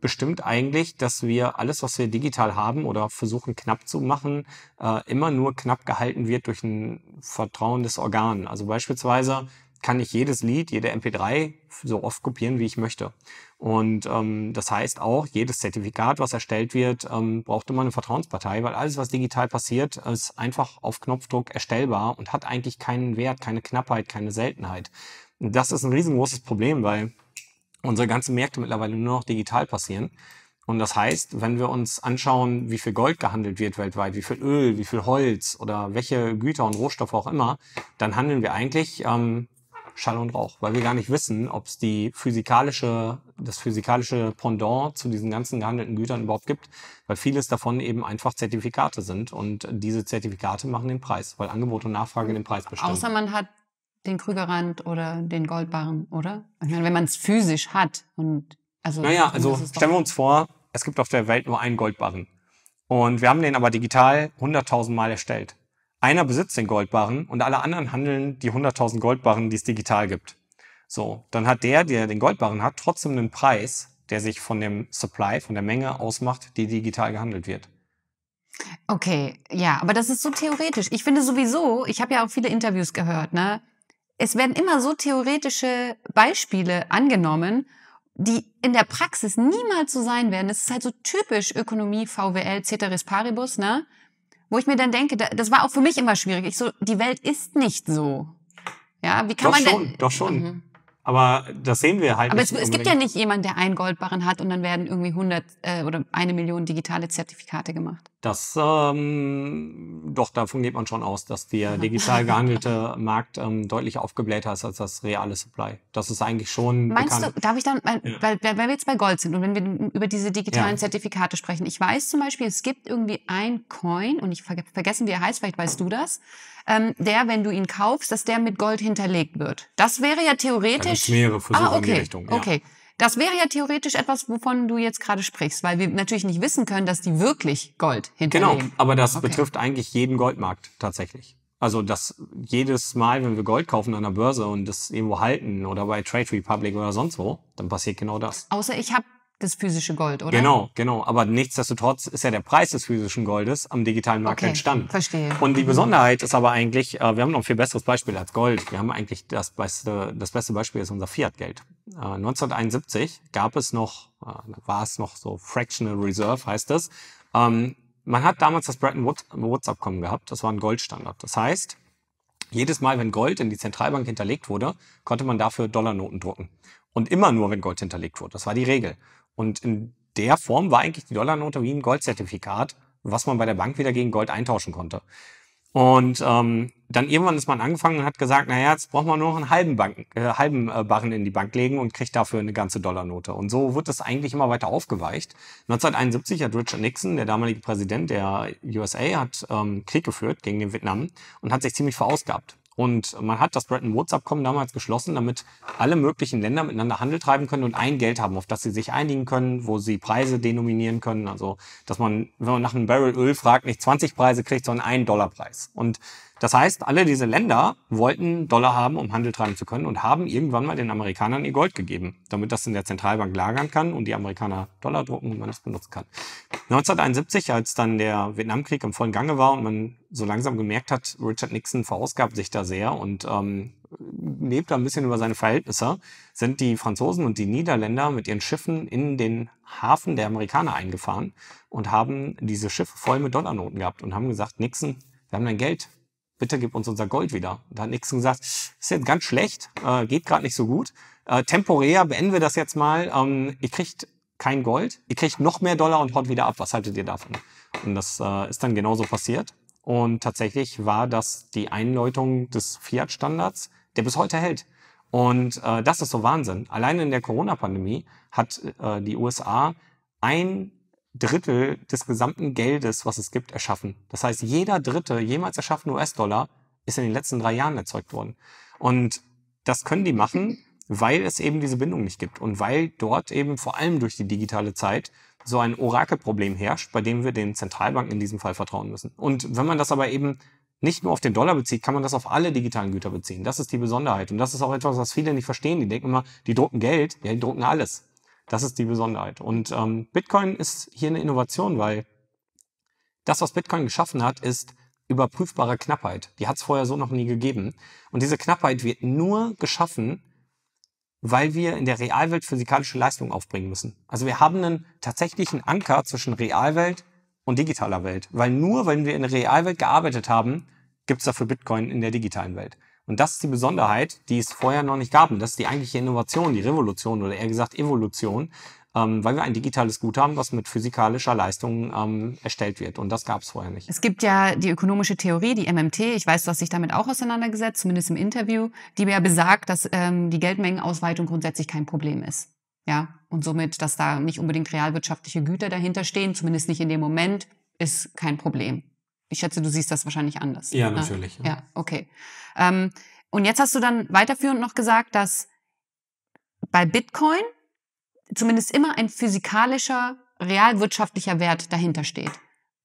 bestimmt eigentlich, dass wir alles, was wir digital haben oder versuchen knapp zu machen, äh, immer nur knapp gehalten wird durch ein vertrauendes Organ. Also beispielsweise kann ich jedes Lied, jede MP3 so oft kopieren, wie ich möchte. Und ähm, das heißt auch, jedes Zertifikat, was erstellt wird, ähm, braucht immer eine Vertrauenspartei, weil alles, was digital passiert, ist einfach auf Knopfdruck erstellbar und hat eigentlich keinen Wert, keine Knappheit, keine Seltenheit. Und das ist ein riesengroßes Problem, weil unsere ganzen Märkte mittlerweile nur noch digital passieren. Und das heißt, wenn wir uns anschauen, wie viel Gold gehandelt wird weltweit, wie viel Öl, wie viel Holz oder welche Güter und Rohstoffe auch immer, dann handeln wir eigentlich ähm, Schall und Rauch, weil wir gar nicht wissen, ob es die physikalische, das physikalische Pendant zu diesen ganzen gehandelten Gütern überhaupt gibt, weil vieles davon eben einfach Zertifikate sind und diese Zertifikate machen den Preis, weil Angebot und Nachfrage den Preis bestimmen. Außer man hat den Krügerrand oder den Goldbarren, oder? Ich meine, wenn man es physisch hat und also. Naja, also stellen wir uns vor, es gibt auf der Welt nur einen Goldbarren. Und wir haben den aber digital 100.000 Mal erstellt einer besitzt den Goldbarren und alle anderen handeln die 100.000 Goldbarren, die es digital gibt. So, dann hat der, der den Goldbarren hat, trotzdem einen Preis, der sich von dem Supply, von der Menge ausmacht, die digital gehandelt wird. Okay, ja, aber das ist so theoretisch. Ich finde sowieso, ich habe ja auch viele Interviews gehört, ne? Es werden immer so theoretische Beispiele angenommen, die in der Praxis niemals so sein werden. Das ist halt so typisch Ökonomie, VWL, Ceteris Paribus, ne? Wo ich mir dann denke, das war auch für mich immer schwierig. Ich so, die Welt ist nicht so. Ja, wie kann doch man schon, denn? Doch schon, doch mhm. schon. Aber das sehen wir halt. Aber nicht es, es gibt ja nicht jemanden, der einen Goldbarren hat und dann werden irgendwie 100 äh, oder eine Million digitale Zertifikate gemacht. Das, ähm, doch, davon geht man schon aus, dass der digital gehandelte Markt ähm, deutlich aufgeblähter ist als das reale Supply. Das ist eigentlich schon. Meinst bekannt. du, darf ich dann, weil, ja. weil, weil wir jetzt bei Gold sind und wenn wir über diese digitalen ja. Zertifikate sprechen, ich weiß zum Beispiel, es gibt irgendwie ein Coin und ich ver vergessen, wie er heißt, vielleicht weißt du das, ähm, der, wenn du ihn kaufst, dass der mit Gold hinterlegt wird. Das wäre ja theoretisch. Da mehrere Versuche ah, okay, in die Richtung. Ja. Okay. Das wäre ja theoretisch etwas, wovon du jetzt gerade sprichst, weil wir natürlich nicht wissen können, dass die wirklich Gold genau, hinterlegen. Genau, aber das okay. betrifft eigentlich jeden Goldmarkt tatsächlich. Also dass jedes Mal, wenn wir Gold kaufen an der Börse und das irgendwo halten oder bei Trade Republic oder sonst wo, dann passiert genau das. Außer ich habe das physische Gold, oder? Genau, genau. Aber nichtsdestotrotz ist ja der Preis des physischen Goldes am digitalen Markt okay, entstanden. Verstehe. Und die mhm. Besonderheit ist aber eigentlich, äh, wir haben noch ein viel besseres Beispiel als Gold. Wir haben eigentlich das beste, das beste Beispiel ist unser Fiat-Geld. 1971 äh, gab es noch, äh, war es noch so Fractional Reserve heißt es. Ähm, man hat damals das Bretton Woods-Abkommen gehabt. Das war ein Goldstandard. Das heißt, jedes Mal, wenn Gold in die Zentralbank hinterlegt wurde, konnte man dafür Dollarnoten drucken. Und immer nur, wenn Gold hinterlegt wurde. Das war die Regel. Und in der Form war eigentlich die Dollarnote wie ein Goldzertifikat, was man bei der Bank wieder gegen Gold eintauschen konnte. Und ähm, dann irgendwann ist man angefangen und hat gesagt, naja, jetzt braucht man nur noch einen halben, Banken, äh, halben äh, Barren in die Bank legen und kriegt dafür eine ganze Dollarnote. Und so wird das eigentlich immer weiter aufgeweicht. 1971 hat Richard Nixon, der damalige Präsident der USA, hat ähm, Krieg geführt gegen den Vietnam und hat sich ziemlich verausgabt. Und man hat das Bretton Woods-Abkommen damals geschlossen, damit alle möglichen Länder miteinander Handel treiben können und ein Geld haben, auf das sie sich einigen können, wo sie Preise denominieren können. Also, dass man, wenn man nach einem Barrel Öl fragt, nicht 20 Preise kriegt, sondern einen Dollarpreis. Und das heißt, alle diese Länder wollten Dollar haben, um Handel treiben zu können und haben irgendwann mal den Amerikanern ihr Gold gegeben, damit das in der Zentralbank lagern kann und die Amerikaner Dollar drucken und man das benutzen kann. 1971, als dann der Vietnamkrieg im vollen Gange war und man so langsam gemerkt hat, Richard Nixon verausgabt sich da sehr und ähm, lebt da ein bisschen über seine Verhältnisse, sind die Franzosen und die Niederländer mit ihren Schiffen in den Hafen der Amerikaner eingefahren und haben diese Schiffe voll mit Dollarnoten gehabt und haben gesagt, Nixon, wir haben dein Geld, bitte gib uns unser Gold wieder. Und dann hat Nixon gesagt, ist jetzt ganz schlecht, äh, geht gerade nicht so gut. Äh, temporär beenden wir das jetzt mal. Ähm, ihr kriegt kein Gold, ihr kriegt noch mehr Dollar und haut wieder ab. Was haltet ihr davon? Und das äh, ist dann genauso passiert. Und tatsächlich war das die Einläutung des Fiat-Standards, der bis heute hält. Und äh, das ist so Wahnsinn. Allein in der Corona-Pandemie hat äh, die USA ein Drittel des gesamten Geldes, was es gibt, erschaffen. Das heißt, jeder dritte jemals erschaffene US-Dollar ist in den letzten drei Jahren erzeugt worden. Und das können die machen, weil es eben diese Bindung nicht gibt und weil dort eben vor allem durch die digitale Zeit so ein Orakelproblem herrscht, bei dem wir den Zentralbanken in diesem Fall vertrauen müssen. Und wenn man das aber eben nicht nur auf den Dollar bezieht, kann man das auf alle digitalen Güter beziehen. Das ist die Besonderheit. Und das ist auch etwas, was viele nicht verstehen. Die denken immer, die drucken Geld, ja, die drucken alles. Das ist die Besonderheit. Und ähm, Bitcoin ist hier eine Innovation, weil das, was Bitcoin geschaffen hat, ist überprüfbare Knappheit. Die hat es vorher so noch nie gegeben. Und diese Knappheit wird nur geschaffen, weil wir in der Realwelt physikalische Leistung aufbringen müssen. Also wir haben einen tatsächlichen Anker zwischen Realwelt und digitaler Welt. Weil nur, wenn wir in der Realwelt gearbeitet haben, gibt es dafür Bitcoin in der digitalen Welt. Und das ist die Besonderheit, die es vorher noch nicht gab. Und das ist die eigentliche Innovation, die Revolution oder eher gesagt Evolution, ähm, weil wir ein digitales Guthaben, was mit physikalischer Leistung ähm, erstellt wird. Und das gab es vorher nicht. Es gibt ja die ökonomische Theorie, die MMT. Ich weiß, du hast dich damit auch auseinandergesetzt, zumindest im Interview, die ja besagt, dass ähm, die Geldmengenausweitung grundsätzlich kein Problem ist. Ja, und somit, dass da nicht unbedingt realwirtschaftliche Güter dahinter stehen, zumindest nicht in dem Moment, ist kein Problem. Ich schätze, du siehst das wahrscheinlich anders. Ja, ne? natürlich. Ja, ja okay. Ähm, und jetzt hast du dann weiterführend noch gesagt, dass bei Bitcoin zumindest immer ein physikalischer, realwirtschaftlicher Wert dahinter steht.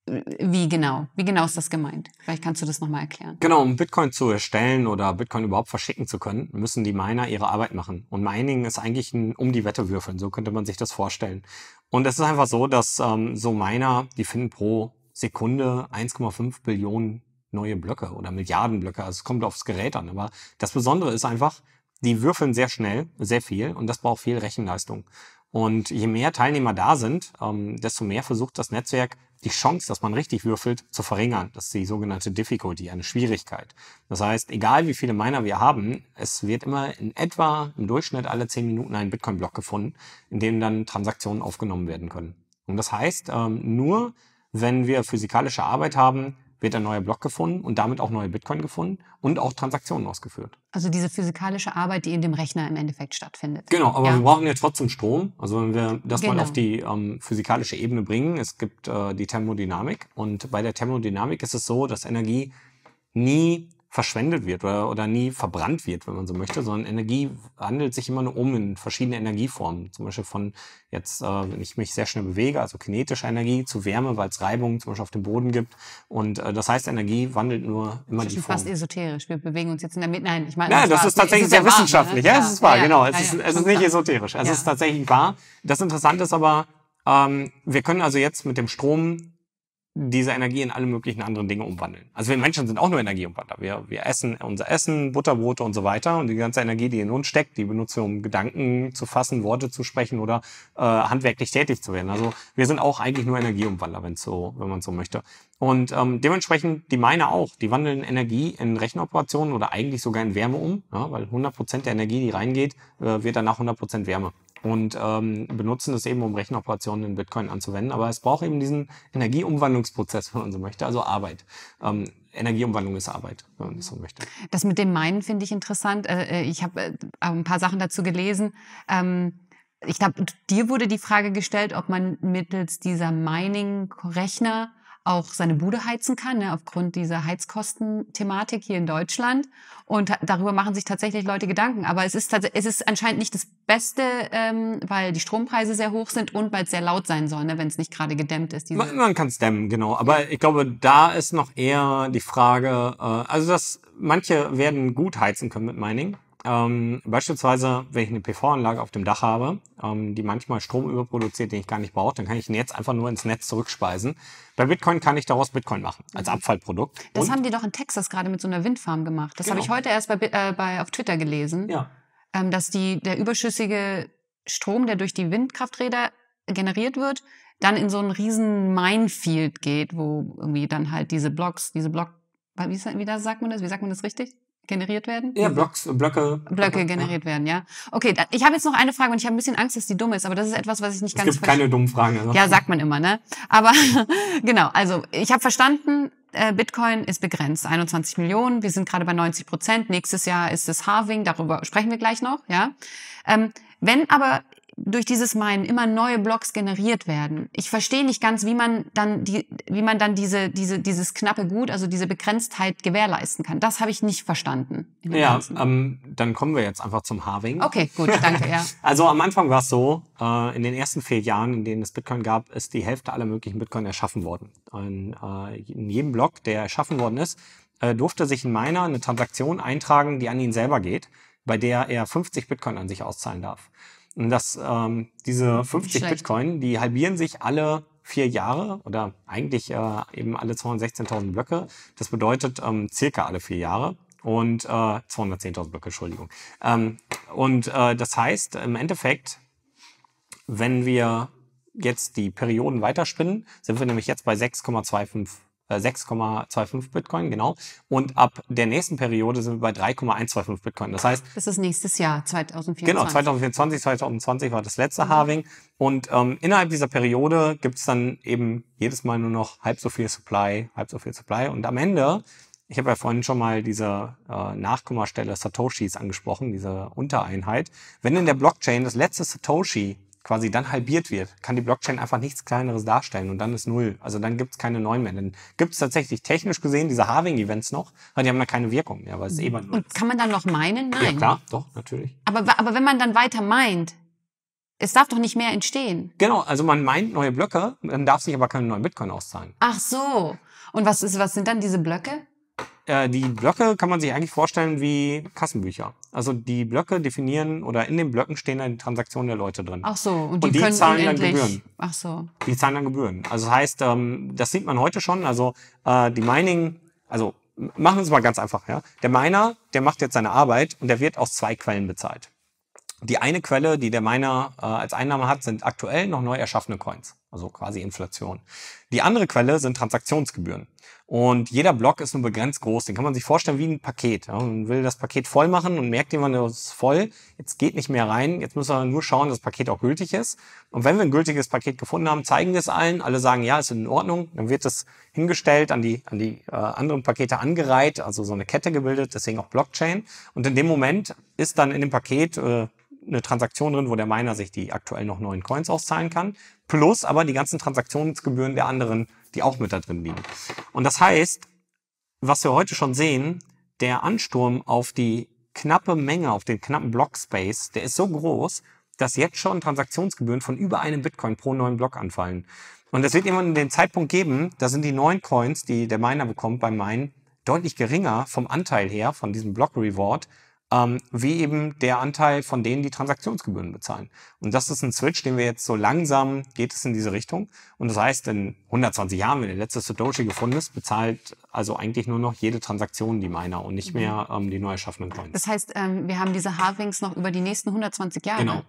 Wie genau? Wie genau ist das gemeint? Vielleicht kannst du das nochmal erklären. Genau, um Bitcoin zu erstellen oder Bitcoin überhaupt verschicken zu können, müssen die Miner ihre Arbeit machen. Und Mining ist eigentlich ein um die Wette würfeln, so könnte man sich das vorstellen. Und es ist einfach so, dass ähm, so Miner, die finden pro Sekunde 1,5 Billionen neue Blöcke oder Milliarden Blöcke. Also es kommt aufs Gerät an. Aber das Besondere ist einfach, die würfeln sehr schnell, sehr viel und das braucht viel Rechenleistung. Und je mehr Teilnehmer da sind, ähm, desto mehr versucht das Netzwerk, die Chance, dass man richtig würfelt, zu verringern. Das ist die sogenannte Difficulty, eine Schwierigkeit. Das heißt, egal wie viele Miner wir haben, es wird immer in etwa im Durchschnitt alle 10 Minuten ein Bitcoin-Block gefunden, in dem dann Transaktionen aufgenommen werden können. Und das heißt, ähm, nur wenn wir physikalische Arbeit haben, wird ein neuer Block gefunden und damit auch neue Bitcoin gefunden und auch Transaktionen ausgeführt. Also diese physikalische Arbeit, die in dem Rechner im Endeffekt stattfindet. Genau, aber ja. wir brauchen ja trotzdem Strom. Also wenn wir das genau. mal auf genau. die ähm, physikalische Ebene bringen, es gibt äh, die Thermodynamik und bei der Thermodynamik ist es so, dass Energie nie verschwendet wird oder, oder nie verbrannt wird, wenn man so möchte, sondern Energie handelt sich immer nur um in verschiedene Energieformen. Zum Beispiel von jetzt, äh, wenn ich mich sehr schnell bewege, also kinetische Energie zu Wärme, weil es Reibungen zum Beispiel auf dem Boden gibt. Und äh, das heißt, Energie wandelt nur immer das die Form. Das ist fast esoterisch. Wir bewegen uns jetzt in der Mitte. Nein, ich meine. Ja, das, das ist tatsächlich sehr wissenschaftlich. Ne? Ja, ja, es ist wahr, ja, genau. Es, ja, ist, es ist nicht esoterisch. Es ist tatsächlich wahr. Das Interessante ist aber, ähm, wir können also jetzt mit dem Strom diese Energie in alle möglichen anderen Dinge umwandeln. Also wir Menschen sind auch nur Energieumwandler. Wir, wir essen unser Essen, Butterbrote und so weiter. Und die ganze Energie, die in uns steckt, die benutzen wir, um Gedanken zu fassen, Worte zu sprechen oder äh, handwerklich tätig zu werden. Also wir sind auch eigentlich nur Energieumwandler, wenn so, wenn man so möchte. Und ähm, dementsprechend die meine auch. Die wandeln Energie in Rechenoperationen oder eigentlich sogar in Wärme um, ja, weil 100% der Energie, die reingeht, äh, wird danach 100% Wärme und ähm, benutzen das eben, um Rechenoperationen in Bitcoin anzuwenden. Aber es braucht eben diesen Energieumwandlungsprozess, wenn man so möchte, also Arbeit. Ähm, Energieumwandlung ist Arbeit, wenn man so möchte. Das mit dem Meinen finde ich interessant. Äh, äh, ich habe äh, ein paar Sachen dazu gelesen. Ähm ich glaube, dir wurde die Frage gestellt, ob man mittels dieser Mining-Rechner auch seine Bude heizen kann, ne, aufgrund dieser heizkosten hier in Deutschland. Und darüber machen sich tatsächlich Leute Gedanken. Aber es ist, es ist anscheinend nicht das Beste, ähm, weil die Strompreise sehr hoch sind und weil es sehr laut sein soll, ne, wenn es nicht gerade gedämmt ist. Man, man kann es dämmen, genau. Aber ich glaube, da ist noch eher die Frage, äh, also dass manche werden gut heizen können mit Mining ähm, beispielsweise, wenn ich eine PV-Anlage auf dem Dach habe, ähm, die manchmal Strom überproduziert, den ich gar nicht brauche, dann kann ich ihn jetzt einfach nur ins Netz zurückspeisen. Bei Bitcoin kann ich daraus Bitcoin machen, als mhm. Abfallprodukt. Das Und haben die doch in Texas gerade mit so einer Windfarm gemacht. Das genau. habe ich genau. heute erst bei, äh, bei, auf Twitter gelesen, ja. ähm, dass die, der überschüssige Strom, der durch die Windkrafträder generiert wird, dann in so einen riesen Minefield geht, wo irgendwie dann halt diese Blocks, diese Block, wie, wie sagt man das? Wie sagt man das richtig? generiert werden? Ja, Blocks, Blöcke. Blöcke generiert ja. werden, ja. Okay, da, ich habe jetzt noch eine Frage und ich habe ein bisschen Angst, dass die dumm ist, aber das ist etwas, was ich nicht es ganz. Es gibt keine dummen Fragen. Also. Ja, sagt man immer, ne? Aber genau, also ich habe verstanden, äh, Bitcoin ist begrenzt, 21 Millionen. Wir sind gerade bei 90 Prozent. Nächstes Jahr ist es Halving, darüber sprechen wir gleich noch, ja. Ähm, wenn aber durch dieses Meinen immer neue Blocks generiert werden. Ich verstehe nicht ganz, wie man dann die, wie man dann diese, diese, dieses knappe Gut, also diese Begrenztheit gewährleisten kann. Das habe ich nicht verstanden. Ja, ähm, dann kommen wir jetzt einfach zum Harving. Okay, gut, danke. Ja. also am Anfang war es so, äh, in den ersten vier Jahren, in denen es Bitcoin gab, ist die Hälfte aller möglichen Bitcoin erschaffen worden. In, äh, in jedem Block, der erschaffen worden ist, äh, durfte sich ein Miner eine Transaktion eintragen, die an ihn selber geht, bei der er 50 Bitcoin an sich auszahlen darf dass ähm, diese 50 hm, Bitcoin, die halbieren sich alle vier Jahre oder eigentlich äh, eben alle 216.000 Blöcke. Das bedeutet ähm, circa alle vier Jahre und äh, 210.000 Blöcke, Entschuldigung. Ähm, und äh, das heißt im Endeffekt, wenn wir jetzt die Perioden weiterspinnen, sind wir nämlich jetzt bei 6,25 6,25 äh, Bitcoin, genau. Und ab der nächsten Periode sind wir bei 3,125 Bitcoin. Das heißt. Das ist nächstes Jahr, 2024. Genau, 2024, 2020 war das letzte mhm. Halving. Und ähm, innerhalb dieser Periode gibt's dann eben jedes Mal nur noch halb so viel Supply, halb so viel Supply. Und am Ende, ich habe ja vorhin schon mal diese äh, Nachkommastelle Satoshis angesprochen, diese Untereinheit. Wenn in der Blockchain das letzte Satoshi quasi dann halbiert wird, kann die Blockchain einfach nichts Kleineres darstellen und dann ist null. Also dann gibt es keine neuen mehr. Dann gibt es tatsächlich technisch gesehen diese Harving-Events noch, aber die haben dann keine Wirkung mehr, weil es eben eh null Und kann man dann noch meinen? Nein. Ja, klar, doch, natürlich. Aber, aber wenn man dann weiter meint, es darf doch nicht mehr entstehen. Genau, also man meint neue Blöcke, dann darf sich aber keine neuen Bitcoin auszahlen. Ach so. Und was, ist, was sind dann diese Blöcke? Äh, die Blöcke kann man sich eigentlich vorstellen wie Kassenbücher. Also die Blöcke definieren oder in den Blöcken stehen dann die Transaktionen der Leute drin. Ach so, und die, und die können zahlen unendlich. dann Gebühren. Ach so. Die zahlen dann Gebühren. Also das heißt, ähm, das sieht man heute schon. Also äh, die Mining, also machen wir es mal ganz einfach. Ja? Der Miner, der macht jetzt seine Arbeit und der wird aus zwei Quellen bezahlt. Die eine Quelle, die der Miner äh, als Einnahme hat, sind aktuell noch neu erschaffene Coins also quasi Inflation. Die andere Quelle sind Transaktionsgebühren. Und jeder Block ist nur begrenzt groß. Den kann man sich vorstellen wie ein Paket. man will das Paket voll machen und merkt jemand, das ist voll, jetzt geht nicht mehr rein, jetzt müssen wir nur schauen, dass das Paket auch gültig ist. Und wenn wir ein gültiges Paket gefunden haben, zeigen wir es allen. Alle sagen, ja, ist in Ordnung. Dann wird das hingestellt, an die, an die äh, anderen Pakete angereiht, also so eine Kette gebildet, deswegen auch Blockchain. Und in dem Moment ist dann in dem Paket... Äh, eine Transaktion drin, wo der Miner sich die aktuell noch neuen Coins auszahlen kann, plus aber die ganzen Transaktionsgebühren der anderen, die auch mit da drin liegen. Und das heißt, was wir heute schon sehen, der Ansturm auf die knappe Menge, auf den knappen Blockspace, der ist so groß, dass jetzt schon Transaktionsgebühren von über einem Bitcoin pro neuen Block anfallen. Und es wird irgendwann den Zeitpunkt geben, da sind die neuen Coins, die der Miner bekommt beim Minen, deutlich geringer vom Anteil her, von diesem Block Reward, ähm, wie eben der Anteil von denen, die Transaktionsgebühren bezahlen. Und das ist ein Switch, den wir jetzt so langsam geht es in diese Richtung. Und das heißt, in 120 Jahren, wenn der letzte Satoshi gefunden ist, bezahlt also eigentlich nur noch jede Transaktion die Miner und nicht mhm. mehr ähm, die neu erschaffenen Coins. Das heißt, ähm, wir haben diese Halvings noch über die nächsten 120 Jahre. Genau.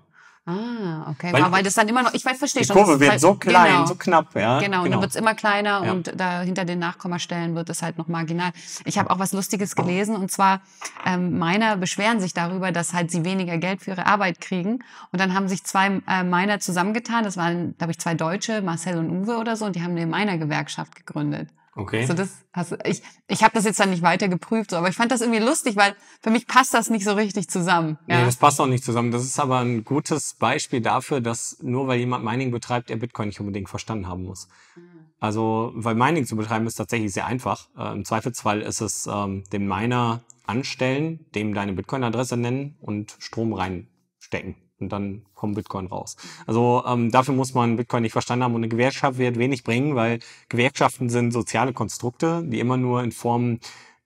Ah, okay. Weil, weil das dann immer noch, ich verstehe schon. Die Kurve wird so halt klein, genau, so knapp, ja. Genau, genau. und dann genau. wird's immer kleiner ja. und da hinter den Nachkommastellen wird es halt noch marginal. Ich habe auch was Lustiges gelesen und zwar ähm, Miner beschweren sich darüber, dass halt sie weniger Geld für ihre Arbeit kriegen und dann haben sich zwei äh, Miner zusammengetan, das waren, glaube ich, zwei Deutsche, Marcel und Uwe oder so und die haben eine Miner-Gewerkschaft gegründet. Okay. Also das hast, ich ich habe das jetzt dann nicht weiter geprüft, so, aber ich fand das irgendwie lustig, weil für mich passt das nicht so richtig zusammen. Ja? Nee, das passt auch nicht zusammen. Das ist aber ein gutes Beispiel dafür, dass nur weil jemand Mining betreibt, er Bitcoin nicht unbedingt verstanden haben muss. Ah. Also, weil Mining zu betreiben ist tatsächlich sehr einfach. Äh, Im Zweifelsfall ist es ähm, den Miner anstellen, dem deine Bitcoin-Adresse nennen und Strom reinstecken und dann kommt Bitcoin raus. Also ähm, dafür muss man Bitcoin nicht verstanden haben und eine Gewerkschaft wird wenig bringen, weil Gewerkschaften sind soziale Konstrukte, die immer nur in Form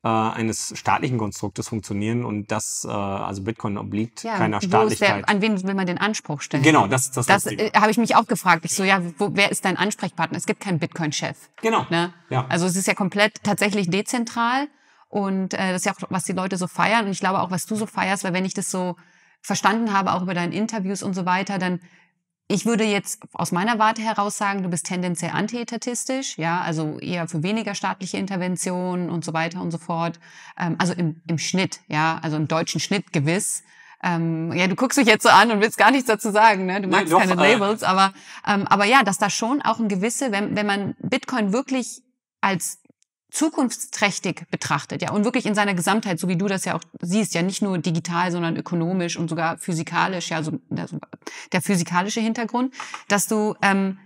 äh, eines staatlichen Konstruktes funktionieren und das, äh, also Bitcoin obliegt ja, keiner Staatlichkeit. Der, an wen will man den Anspruch stellen? Genau, das ist das. Das äh, habe ich mich auch gefragt. Ich so, ja, wo, wer ist dein Ansprechpartner? Es gibt keinen Bitcoin-Chef. Genau. Ne? Ja. Also es ist ja komplett tatsächlich dezentral und äh, das ist ja auch, was die Leute so feiern und ich glaube auch, was du so feierst, weil wenn ich das so verstanden habe, auch über deine Interviews und so weiter, dann ich würde jetzt aus meiner Warte heraus sagen, du bist tendenziell antietatistisch, ja, also eher für weniger staatliche Interventionen und so weiter und so fort. Ähm, also im, im Schnitt, ja, also im deutschen Schnitt gewiss. Ähm, ja, du guckst mich jetzt so an und willst gar nichts dazu sagen, ne? Du magst nee, doch, keine äh, Labels, aber, ähm, aber ja, dass da schon auch ein gewisse, wenn, wenn man Bitcoin wirklich als zukunftsträchtig betrachtet, ja, und wirklich in seiner Gesamtheit, so wie du das ja auch siehst, ja nicht nur digital, sondern ökonomisch und sogar physikalisch, ja, so der, also, der physikalische Hintergrund, dass du ähm,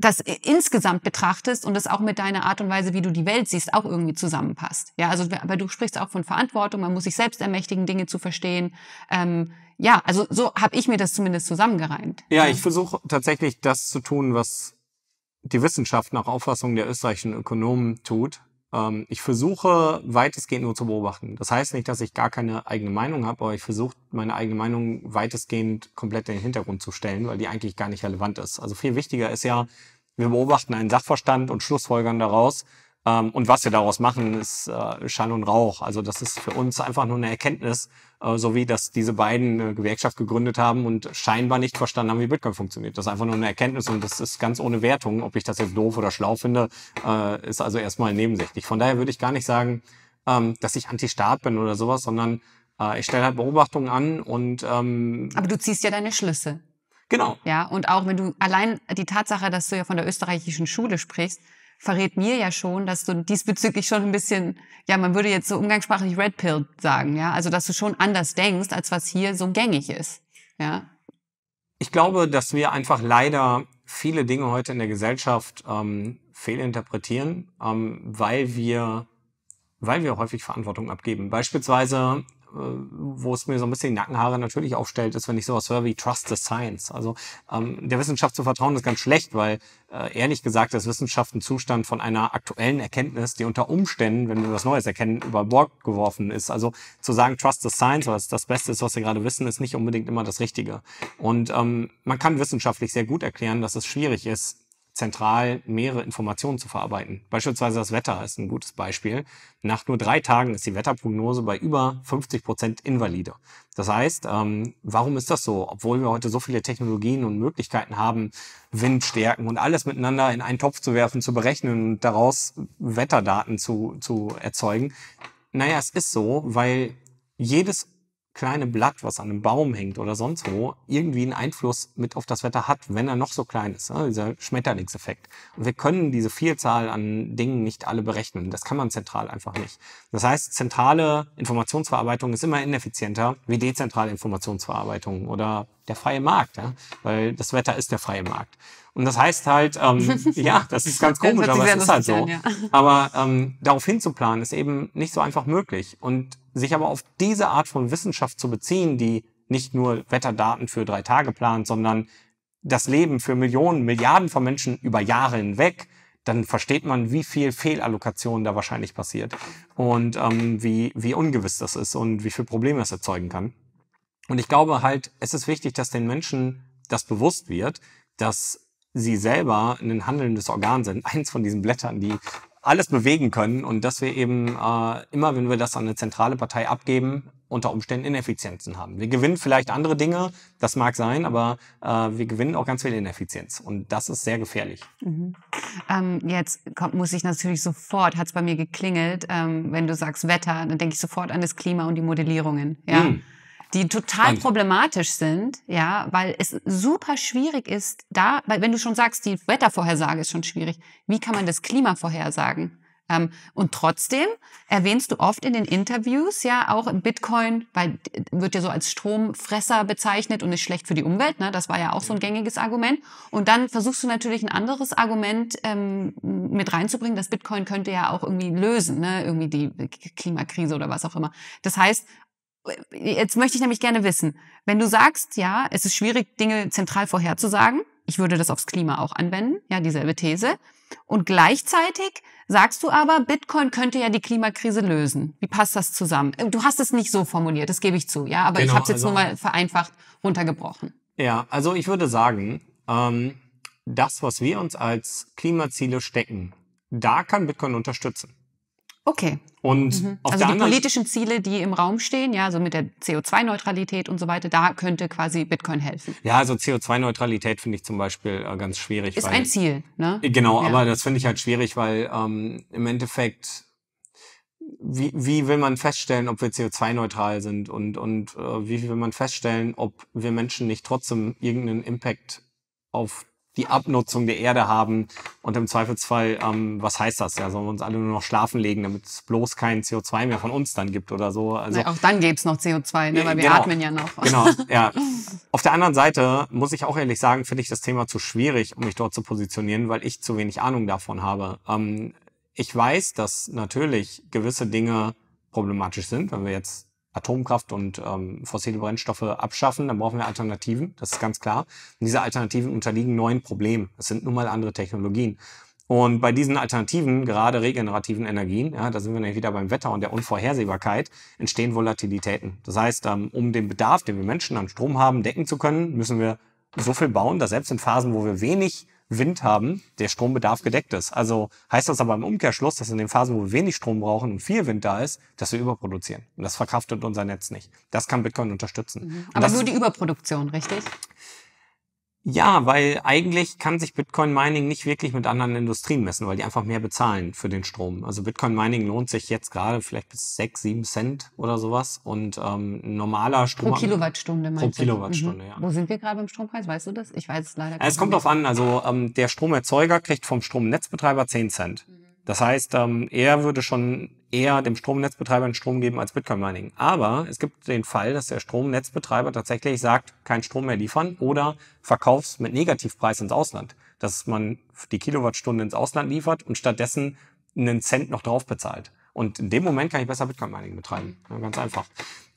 das insgesamt betrachtest und das auch mit deiner Art und Weise, wie du die Welt siehst, auch irgendwie zusammenpasst. Ja, also aber du sprichst auch von Verantwortung, man muss sich selbst ermächtigen, Dinge zu verstehen. Ähm, ja, also so habe ich mir das zumindest zusammengereimt. Ja, ich versuche tatsächlich das zu tun, was die Wissenschaft nach Auffassung der österreichischen Ökonomen tut. Ähm, ich versuche weitestgehend nur zu beobachten. Das heißt nicht, dass ich gar keine eigene Meinung habe, aber ich versuche meine eigene Meinung weitestgehend komplett in den Hintergrund zu stellen, weil die eigentlich gar nicht relevant ist. Also viel wichtiger ist ja, wir beobachten einen Sachverstand und schlussfolgern daraus, ähm, und was wir daraus machen, ist äh, Schall und Rauch. Also das ist für uns einfach nur eine Erkenntnis, äh, so wie dass diese beiden eine Gewerkschaft gegründet haben und scheinbar nicht verstanden haben, wie Bitcoin funktioniert. Das ist einfach nur eine Erkenntnis und das ist ganz ohne Wertung. Ob ich das jetzt doof oder schlau finde, äh, ist also erstmal nebensächlich. Von daher würde ich gar nicht sagen, ähm, dass ich Anti-Staat bin oder sowas, sondern äh, ich stelle halt Beobachtungen an und... Ähm Aber du ziehst ja deine Schlüsse. Genau. Ja, und auch wenn du allein die Tatsache, dass du ja von der österreichischen Schule sprichst, verrät mir ja schon, dass du diesbezüglich schon ein bisschen, ja, man würde jetzt so umgangssprachlich Red Pill sagen, ja, also dass du schon anders denkst, als was hier so gängig ist, ja. Ich glaube, dass wir einfach leider viele Dinge heute in der Gesellschaft ähm, fehlinterpretieren, ähm, weil wir, weil wir häufig Verantwortung abgeben. Beispielsweise äh, wo es mir so ein bisschen die Nackenhaare natürlich aufstellt, ist, wenn ich sowas höre wie Trust the Science. Also ähm, der Wissenschaft zu vertrauen ist ganz schlecht, weil äh, ehrlich gesagt ist Wissenschaft ein Zustand von einer aktuellen Erkenntnis, die unter Umständen, wenn wir was Neues erkennen, über Bord geworfen ist. Also zu sagen, Trust the Science, was das Beste ist, was wir gerade wissen, ist nicht unbedingt immer das Richtige. Und ähm, man kann wissenschaftlich sehr gut erklären, dass es schwierig ist, zentral mehrere Informationen zu verarbeiten. Beispielsweise das Wetter ist ein gutes Beispiel. Nach nur drei Tagen ist die Wetterprognose bei über 50 Prozent invalide. Das heißt, ähm, warum ist das so? Obwohl wir heute so viele Technologien und Möglichkeiten haben, Windstärken und alles miteinander in einen Topf zu werfen, zu berechnen und daraus Wetterdaten zu, zu erzeugen. Naja, es ist so, weil jedes kleine Blatt, was an einem Baum hängt oder sonst wo, irgendwie einen Einfluss mit auf das Wetter hat, wenn er noch so klein ist. Ne? dieser Schmetterlingseffekt. Und wir können diese Vielzahl an Dingen nicht alle berechnen. Das kann man zentral einfach nicht. Das heißt, zentrale Informationsverarbeitung ist immer ineffizienter wie dezentrale Informationsverarbeitung oder der freie Markt, weil das Wetter ist der freie Markt. Und das heißt halt, ähm, ja, das ist ganz komisch, aber es ist halt so. ja. Aber ähm, darauf hinzuplanen ist eben nicht so einfach möglich. Und sich aber auf diese Art von Wissenschaft zu beziehen, die nicht nur Wetterdaten für drei Tage plant, sondern das Leben für Millionen, Milliarden von Menschen über Jahre hinweg, dann versteht man, wie viel Fehlallokation da wahrscheinlich passiert und ähm, wie, wie ungewiss das ist und wie viel Probleme es erzeugen kann. Und ich glaube halt, es ist wichtig, dass den Menschen das bewusst wird, dass sie selber ein handelndes Organ sind, eins von diesen Blättern, die alles bewegen können und dass wir eben äh, immer, wenn wir das an eine zentrale Partei abgeben, unter Umständen Ineffizienzen haben. Wir gewinnen vielleicht andere Dinge, das mag sein, aber äh, wir gewinnen auch ganz viel Ineffizienz und das ist sehr gefährlich. Mhm. Ähm, jetzt kommt, muss ich natürlich sofort, hat es bei mir geklingelt, ähm, wenn du sagst Wetter, dann denke ich sofort an das Klima und die Modellierungen. Ja? Mhm die total Spannend. problematisch sind, ja, weil es super schwierig ist, da, weil wenn du schon sagst, die Wettervorhersage ist schon schwierig, wie kann man das Klima vorhersagen? Ähm, und trotzdem erwähnst du oft in den Interviews ja auch Bitcoin, weil wird ja so als Stromfresser bezeichnet und ist schlecht für die Umwelt. Ne? Das war ja auch so ein gängiges Argument. Und dann versuchst du natürlich ein anderes Argument ähm, mit reinzubringen, dass Bitcoin könnte ja auch irgendwie lösen, ne? irgendwie die Klimakrise oder was auch immer. Das heißt, jetzt möchte ich nämlich gerne wissen, wenn du sagst, ja, es ist schwierig, Dinge zentral vorherzusagen, ich würde das aufs Klima auch anwenden, ja, dieselbe These. Und gleichzeitig sagst du aber, Bitcoin könnte ja die Klimakrise lösen. Wie passt das zusammen? Äh, du hast es nicht so formuliert, das gebe ich zu, ja, aber genau, ich habe es jetzt also, nur mal vereinfacht runtergebrochen. Ja, also ich würde sagen, ähm, das, was wir uns als Klimaziele stecken, da kann Bitcoin unterstützen. Okay. Und mhm. also die politischen Ziele, die im Raum stehen, ja, so mit der CO2-Neutralität und so weiter, da könnte quasi Bitcoin helfen. Ja, also CO2-Neutralität finde ich zum Beispiel äh, ganz schwierig. Ist weil, ein Ziel, ne? Äh, genau, ja. aber das finde ich halt schwierig, weil ähm, im Endeffekt wie, wie will man feststellen, ob wir CO2-neutral sind und, und äh, wie will man feststellen, ob wir Menschen nicht trotzdem irgendeinen Impact auf die Abnutzung der Erde haben. Und im Zweifelsfall, ähm, was heißt das? Ja, sollen wir uns alle nur noch schlafen legen, damit es bloß kein CO2 mehr von uns dann gibt oder so? Also, Na, auch dann gäbe es noch CO2, ne? weil wir genau, atmen ja noch. Genau, ja. Auf der anderen Seite muss ich auch ehrlich sagen, finde ich das Thema zu schwierig, um mich dort zu positionieren, weil ich zu wenig Ahnung davon habe. Ähm, ich weiß, dass natürlich gewisse Dinge problematisch sind, wenn wir jetzt Atomkraft und ähm, fossile Brennstoffe abschaffen, dann brauchen wir Alternativen, das ist ganz klar. Und diese Alternativen unterliegen neuen Problemen. Das sind nun mal andere Technologien. Und bei diesen Alternativen, gerade regenerativen Energien, ja, da sind wir nämlich wieder beim Wetter und der Unvorhersehbarkeit, entstehen Volatilitäten. Das heißt, ähm, um den Bedarf, den wir Menschen an Strom haben, decken zu können, müssen wir so viel bauen, dass selbst in Phasen, wo wir wenig Wind haben, der Strombedarf gedeckt ist. Also heißt das aber im Umkehrschluss, dass in den Phasen, wo wir wenig Strom brauchen und viel Wind da ist, dass wir überproduzieren. Und das verkraftet unser Netz nicht. Das kann Bitcoin unterstützen. Mhm. Aber nur die Überproduktion, richtig? Ja, weil eigentlich kann sich Bitcoin Mining nicht wirklich mit anderen Industrien messen, weil die einfach mehr bezahlen für den Strom. Also Bitcoin Mining lohnt sich jetzt gerade vielleicht bis sechs, sieben Cent oder sowas. Und ähm, normaler Strom. Pro Kilowattstunde meinst Pro du? Kilowattstunde, mhm. ja. Wo sind wir gerade beim Strompreis? Weißt du das? Ich weiß es leider gar nicht. Es kommt drauf an, also ähm, der Stromerzeuger kriegt vom Stromnetzbetreiber zehn Cent. Mhm. Das heißt, ähm, er würde schon eher dem Stromnetzbetreiber den Strom geben als Bitcoin Mining. Aber es gibt den Fall, dass der Stromnetzbetreiber tatsächlich sagt, kein Strom mehr liefern oder verkaufst mit Negativpreis ins Ausland. Dass man die Kilowattstunde ins Ausland liefert und stattdessen einen Cent noch drauf bezahlt. Und in dem Moment kann ich besser Bitcoin Mining betreiben. Ja, ganz einfach.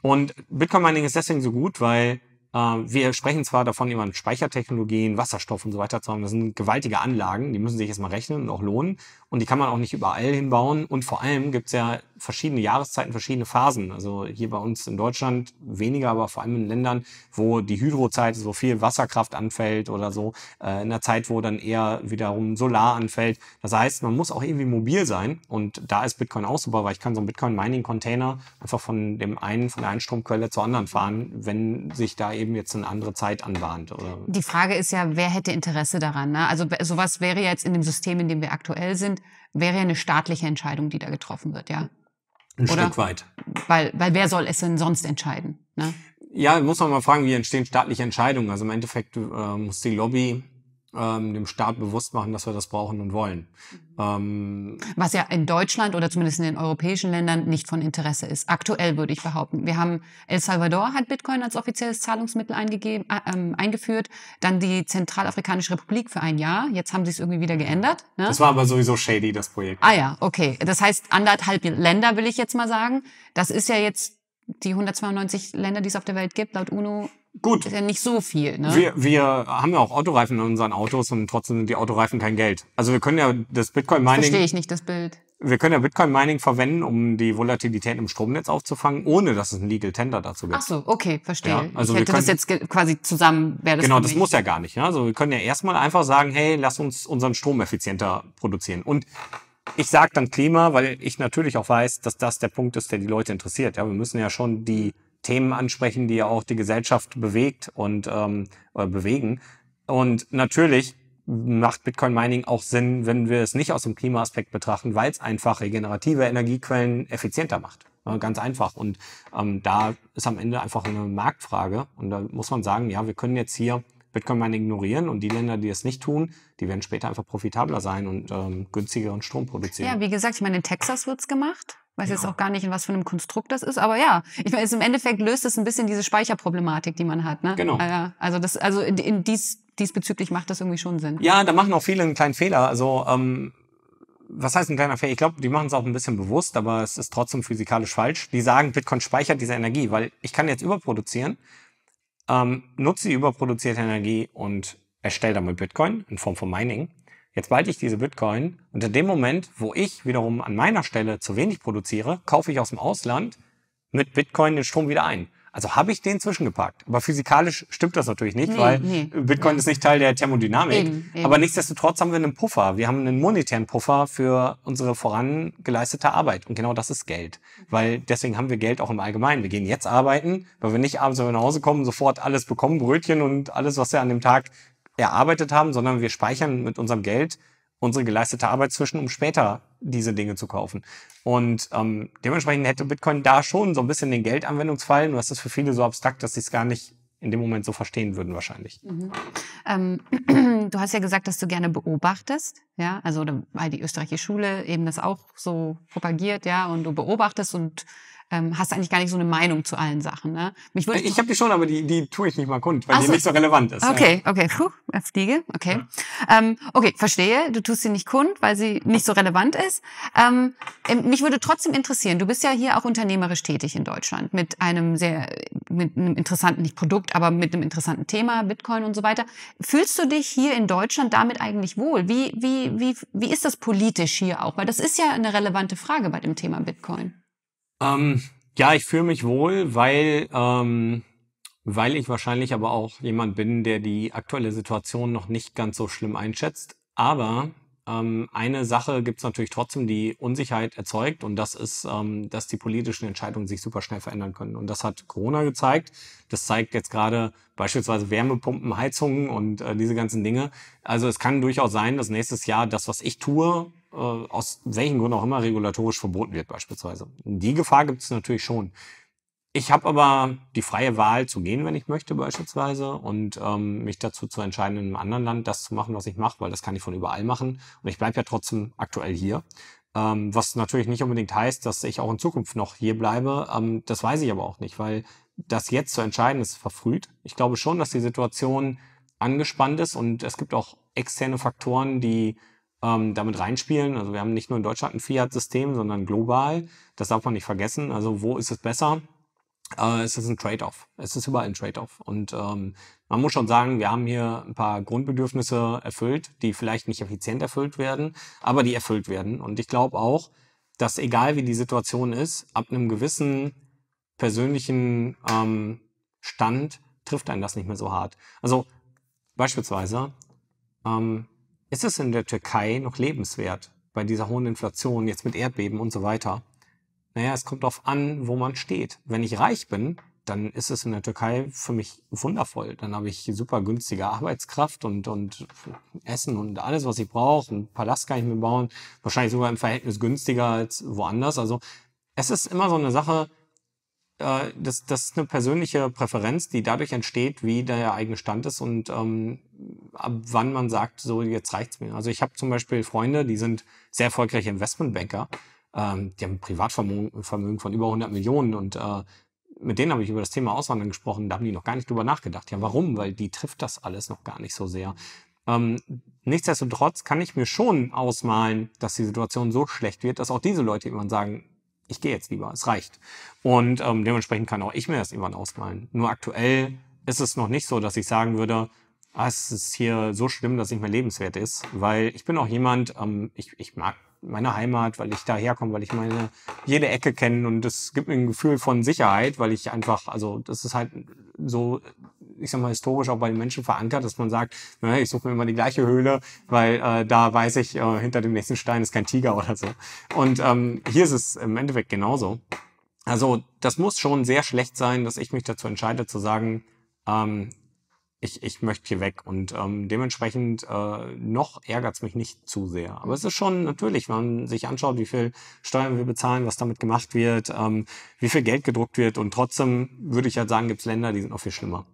Und Bitcoin Mining ist deswegen so gut, weil ähm, wir sprechen zwar davon, immer Speichertechnologien, Wasserstoff und so weiter zu haben. Das sind gewaltige Anlagen, die müssen sich erstmal rechnen und auch lohnen. Und die kann man auch nicht überall hinbauen. Und vor allem gibt es ja verschiedene Jahreszeiten, verschiedene Phasen. Also hier bei uns in Deutschland weniger, aber vor allem in Ländern, wo die Hydrozeit so viel Wasserkraft anfällt oder so, äh, in der Zeit, wo dann eher wiederum Solar anfällt. Das heißt, man muss auch irgendwie mobil sein. Und da ist Bitcoin auch super, weil ich kann so einen Bitcoin-Mining-Container einfach von dem einen, von der einen Stromquelle zur anderen fahren, wenn sich da eben jetzt eine andere Zeit anbahnte. Oder? Die Frage ist ja, wer hätte Interesse daran? Ne? Also sowas wäre jetzt in dem System, in dem wir aktuell sind, wäre ja eine staatliche Entscheidung, die da getroffen wird, ja. Ein oder? Stück weit. Weil, weil wer soll es denn sonst entscheiden? Ne? Ja, muss man mal fragen, wie entstehen staatliche Entscheidungen? Also im Endeffekt äh, muss die Lobby ähm, dem Staat bewusst machen, dass wir das brauchen und wollen. Mhm. Ähm, Was ja in Deutschland oder zumindest in den europäischen Ländern nicht von Interesse ist. Aktuell würde ich behaupten. Wir haben El Salvador hat Bitcoin als offizielles Zahlungsmittel eingegeben, äh, ähm, eingeführt, dann die Zentralafrikanische Republik für ein Jahr. Jetzt haben sie es irgendwie wieder geändert. Ne? Das war aber sowieso shady das Projekt. Ah ja, okay. Das heißt anderthalb Länder will ich jetzt mal sagen. Das ist ja jetzt die 192 Länder, die es auf der Welt gibt, laut UNO Gut. Ist ja nicht so viel, ne? Wir, wir haben ja auch Autoreifen in unseren Autos und trotzdem sind die Autoreifen kein Geld. Also wir können ja das Bitcoin-Mining... Verstehe ich nicht, das Bild. Wir können ja Bitcoin-Mining verwenden, um die Volatilität im Stromnetz aufzufangen, ohne dass es ein Legal Tender dazu gibt. Ach so, okay, verstehe. Ja, also ich hätte können, das jetzt quasi zusammen... Wäre das genau, das muss ja gar nicht. Ja? Also wir können ja erstmal einfach sagen, hey, lass uns unseren Strom effizienter produzieren. Und ich sage dann Klima, weil ich natürlich auch weiß, dass das der Punkt ist, der die Leute interessiert. Ja, wir müssen ja schon die Themen ansprechen, die ja auch die Gesellschaft bewegt und ähm, äh, bewegen. Und natürlich macht Bitcoin Mining auch Sinn, wenn wir es nicht aus dem Klimaaspekt betrachten, weil es einfach regenerative Energiequellen effizienter macht. Ganz einfach. Und ähm, da ist am Ende einfach eine Marktfrage. Und da muss man sagen, ja, wir können jetzt hier Bitcoin Mining ignorieren und die Länder, die es nicht tun, die werden später einfach profitabler sein und ähm, günstigeren Strom produzieren. Ja, wie gesagt, ich meine, in Texas wird's gemacht weiß genau. jetzt auch gar nicht, in was für einem Konstrukt das ist, aber ja, ich meine, im Endeffekt löst es ein bisschen diese Speicherproblematik, die man hat. Ne? Genau. Ah, also das, also in, in dies, diesbezüglich macht das irgendwie schon Sinn. Ja, da machen auch viele einen kleinen Fehler. Also ähm, was heißt ein kleiner Fehler? Ich glaube, die machen es auch ein bisschen bewusst, aber es ist trotzdem physikalisch falsch. Die sagen, Bitcoin speichert diese Energie, weil ich kann jetzt überproduzieren, ähm, nutze die überproduzierte Energie und erstelle damit Bitcoin in Form von Mining Jetzt behalte ich diese Bitcoin und in dem Moment, wo ich wiederum an meiner Stelle zu wenig produziere, kaufe ich aus dem Ausland mit Bitcoin den Strom wieder ein. Also habe ich den zwischengepackt. Aber physikalisch stimmt das natürlich nicht, nee, weil nee, Bitcoin nee. ist nicht Teil der Thermodynamik. Eben, eben. Aber nichtsdestotrotz haben wir einen Puffer. Wir haben einen monetären Puffer für unsere vorangeleistete Arbeit. Und genau das ist Geld. Weil deswegen haben wir Geld auch im Allgemeinen. Wir gehen jetzt arbeiten, weil wir nicht abends, wenn wir nach Hause kommen, sofort alles bekommen, Brötchen und alles, was wir an dem Tag erarbeitet haben, sondern wir speichern mit unserem Geld unsere geleistete Arbeit zwischen, um später diese Dinge zu kaufen. Und ähm, dementsprechend hätte Bitcoin da schon so ein bisschen den Geldanwendungsfall, nur das ist für viele so abstrakt, dass sie es gar nicht in dem Moment so verstehen würden wahrscheinlich. Mhm. Ähm, du hast ja gesagt, dass du gerne beobachtest, ja, also weil die österreichische Schule eben das auch so propagiert, ja, und du beobachtest und ähm, hast eigentlich gar nicht so eine Meinung zu allen Sachen. Ne? Mich würde äh, ich habe die schon, aber die, die tue ich nicht mal kund, weil Ach die so. nicht so relevant ist. Okay, okay. Puh, Fliege, okay. Ja. Ähm, okay, verstehe. Du tust sie nicht kund, weil sie nicht so relevant ist. Ähm, ähm, mich würde trotzdem interessieren, du bist ja hier auch unternehmerisch tätig in Deutschland mit einem sehr, mit einem interessanten, nicht Produkt, aber mit einem interessanten Thema, Bitcoin und so weiter. Fühlst du dich hier in Deutschland damit eigentlich wohl? Wie, wie, wie, wie ist das politisch hier auch? Weil das ist ja eine relevante Frage bei dem Thema Bitcoin. Ähm, ja, ich fühle mich wohl, weil, ähm, weil ich wahrscheinlich aber auch jemand bin, der die aktuelle Situation noch nicht ganz so schlimm einschätzt. Aber ähm, eine Sache gibt es natürlich trotzdem, die Unsicherheit erzeugt, und das ist, ähm, dass die politischen Entscheidungen sich super schnell verändern können. Und das hat Corona gezeigt. Das zeigt jetzt gerade beispielsweise Wärmepumpen, Heizungen und äh, diese ganzen Dinge. Also es kann durchaus sein, dass nächstes Jahr das, was ich tue, äh, aus welchen Gründen auch immer regulatorisch verboten wird beispielsweise. Die Gefahr gibt es natürlich schon. Ich habe aber die freie Wahl zu gehen, wenn ich möchte beispielsweise und ähm, mich dazu zu entscheiden, in einem anderen Land das zu machen, was ich mache, weil das kann ich von überall machen und ich bleibe ja trotzdem aktuell hier. Ähm, was natürlich nicht unbedingt heißt, dass ich auch in Zukunft noch hier bleibe. Ähm, das weiß ich aber auch nicht, weil das jetzt zu entscheiden ist verfrüht. Ich glaube schon, dass die Situation angespannt ist und es gibt auch externe Faktoren, die ähm, damit reinspielen. Also wir haben nicht nur in Deutschland ein Fiat-System, sondern global. Das darf man nicht vergessen. Also wo ist es besser? Äh, es ist ein Trade-off. Es ist überall ein Trade-off. Und ähm, man muss schon sagen, wir haben hier ein paar Grundbedürfnisse erfüllt, die vielleicht nicht effizient erfüllt werden, aber die erfüllt werden. Und ich glaube auch, dass egal wie die Situation ist, ab einem gewissen persönlichen ähm, Stand trifft einen das nicht mehr so hart. Also beispielsweise, ähm, ist es in der Türkei noch lebenswert bei dieser hohen Inflation, jetzt mit Erdbeben und so weiter? Naja, es kommt darauf an, wo man steht. Wenn ich reich bin, dann ist es in der Türkei für mich wundervoll. Dann habe ich super günstige Arbeitskraft und, und Essen und alles, was ich brauche. Ein Palast kann ich mir bauen. Wahrscheinlich sogar im Verhältnis günstiger als woanders. Also es ist immer so eine Sache, äh, das, das ist eine persönliche Präferenz, die dadurch entsteht, wie der eigene Stand ist und ähm, ab wann man sagt, so jetzt reicht's mir. Also ich habe zum Beispiel Freunde, die sind sehr erfolgreiche Investmentbanker, ähm, die haben ein Privatvermögen von über 100 Millionen und äh, mit denen habe ich über das Thema Auswandern gesprochen, da haben die noch gar nicht drüber nachgedacht. Ja, warum? Weil die trifft das alles noch gar nicht so sehr. Ähm, nichtsdestotrotz kann ich mir schon ausmalen, dass die Situation so schlecht wird, dass auch diese Leute irgendwann sagen, ich gehe jetzt lieber, es reicht. Und ähm, dementsprechend kann auch ich mir das irgendwann ausmalen. Nur aktuell ist es noch nicht so, dass ich sagen würde, ah, es ist hier so schlimm, dass es nicht mehr lebenswert ist, weil ich bin auch jemand, ähm, ich, ich mag meine Heimat, weil ich da herkomme, weil ich meine jede Ecke kenne und es gibt mir ein Gefühl von Sicherheit, weil ich einfach, also das ist halt so ich sag mal, historisch auch bei den Menschen verankert, dass man sagt, na, ich suche mir immer die gleiche Höhle, weil äh, da weiß ich, äh, hinter dem nächsten Stein ist kein Tiger oder so. Und ähm, hier ist es im Endeffekt genauso. Also das muss schon sehr schlecht sein, dass ich mich dazu entscheide zu sagen, ähm, ich, ich möchte hier weg. Und ähm, dementsprechend äh, noch ärgert's mich nicht zu sehr. Aber es ist schon natürlich, wenn man sich anschaut, wie viel Steuern wir bezahlen, was damit gemacht wird, ähm, wie viel Geld gedruckt wird. Und trotzdem würde ich halt sagen, gibt's Länder, die sind noch viel schlimmer.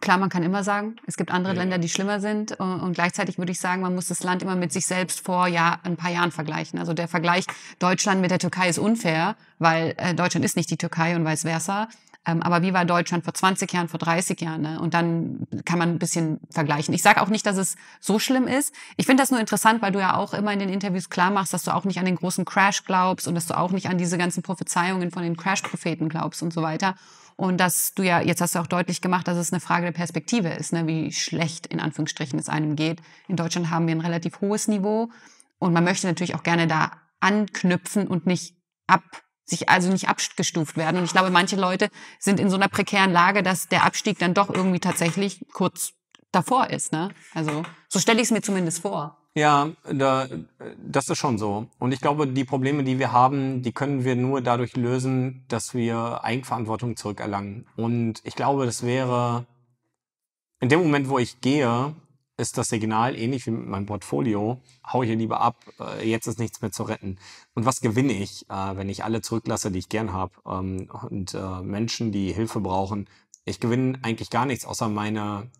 Klar, man kann immer sagen, es gibt andere ja. Länder, die schlimmer sind. Äh, und gleichzeitig würde ich sagen, man muss das Land immer mit sich selbst vor ja, ein paar Jahren vergleichen. Also der Vergleich Deutschland mit der Türkei ist unfair, weil äh, Deutschland ist nicht die Türkei und vice versa. Ähm, aber wie war Deutschland vor 20 Jahren, vor 30 Jahren? Ne? Und dann kann man ein bisschen vergleichen. Ich sage auch nicht, dass es so schlimm ist. Ich finde das nur interessant, weil du ja auch immer in den Interviews klar machst, dass du auch nicht an den großen Crash glaubst und dass du auch nicht an diese ganzen Prophezeiungen von den Crash-Propheten glaubst und so weiter. Und dass du ja, jetzt hast du auch deutlich gemacht, dass es eine Frage der Perspektive ist, ne? wie schlecht in Anführungsstrichen es einem geht. In Deutschland haben wir ein relativ hohes Niveau und man möchte natürlich auch gerne da anknüpfen und nicht ab sich also nicht abgestuft werden. Und ich glaube, manche Leute sind in so einer prekären Lage, dass der Abstieg dann doch irgendwie tatsächlich kurz davor ist. Ne? Also so stelle ich es mir zumindest vor. Ja, da, das ist schon so. Und ich glaube, die Probleme, die wir haben, die können wir nur dadurch lösen, dass wir Eigenverantwortung zurückerlangen. Und ich glaube, das wäre in dem Moment, wo ich gehe, ist das Signal ähnlich wie mit meinem Portfolio, hau hier lieber ab, äh, jetzt ist nichts mehr zu retten. Und was gewinne ich, äh, wenn ich alle zurücklasse, die ich gern habe ähm, und äh, Menschen, die Hilfe brauchen? Ich gewinne eigentlich gar nichts, außer meine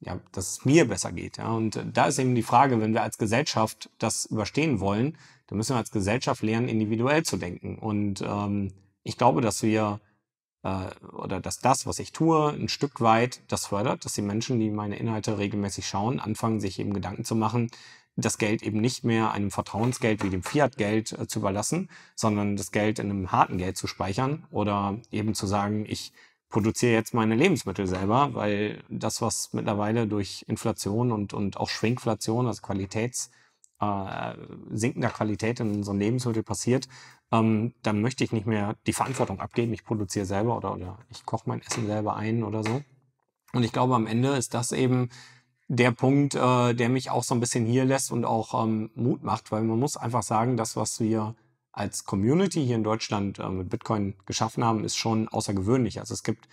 ja, dass es mir besser geht. Ja? Und äh, da ist eben die Frage, wenn wir als Gesellschaft das überstehen wollen, dann müssen wir als Gesellschaft lernen, individuell zu denken. Und ähm, ich glaube, dass wir äh, oder dass das, was ich tue, ein Stück weit das fördert, dass die Menschen, die meine Inhalte regelmäßig schauen, anfangen, sich eben Gedanken zu machen, das Geld eben nicht mehr einem Vertrauensgeld wie dem Fiat-Geld äh, zu überlassen, sondern das Geld in einem harten Geld zu speichern oder eben zu sagen, ich produziere jetzt meine Lebensmittel selber, weil das, was mittlerweile durch Inflation und, und auch Schwingflation, also Qualitäts, äh, sinkender Qualität in so einem Lebensmittel passiert, ähm, dann möchte ich nicht mehr die Verantwortung abgeben, ich produziere selber oder, oder ich koche mein Essen selber ein oder so. Und ich glaube, am Ende ist das eben der Punkt, äh, der mich auch so ein bisschen hier lässt und auch ähm, Mut macht, weil man muss einfach sagen, das, was wir als Community hier in Deutschland äh, mit Bitcoin geschaffen haben, ist schon außergewöhnlich. Also es gibt,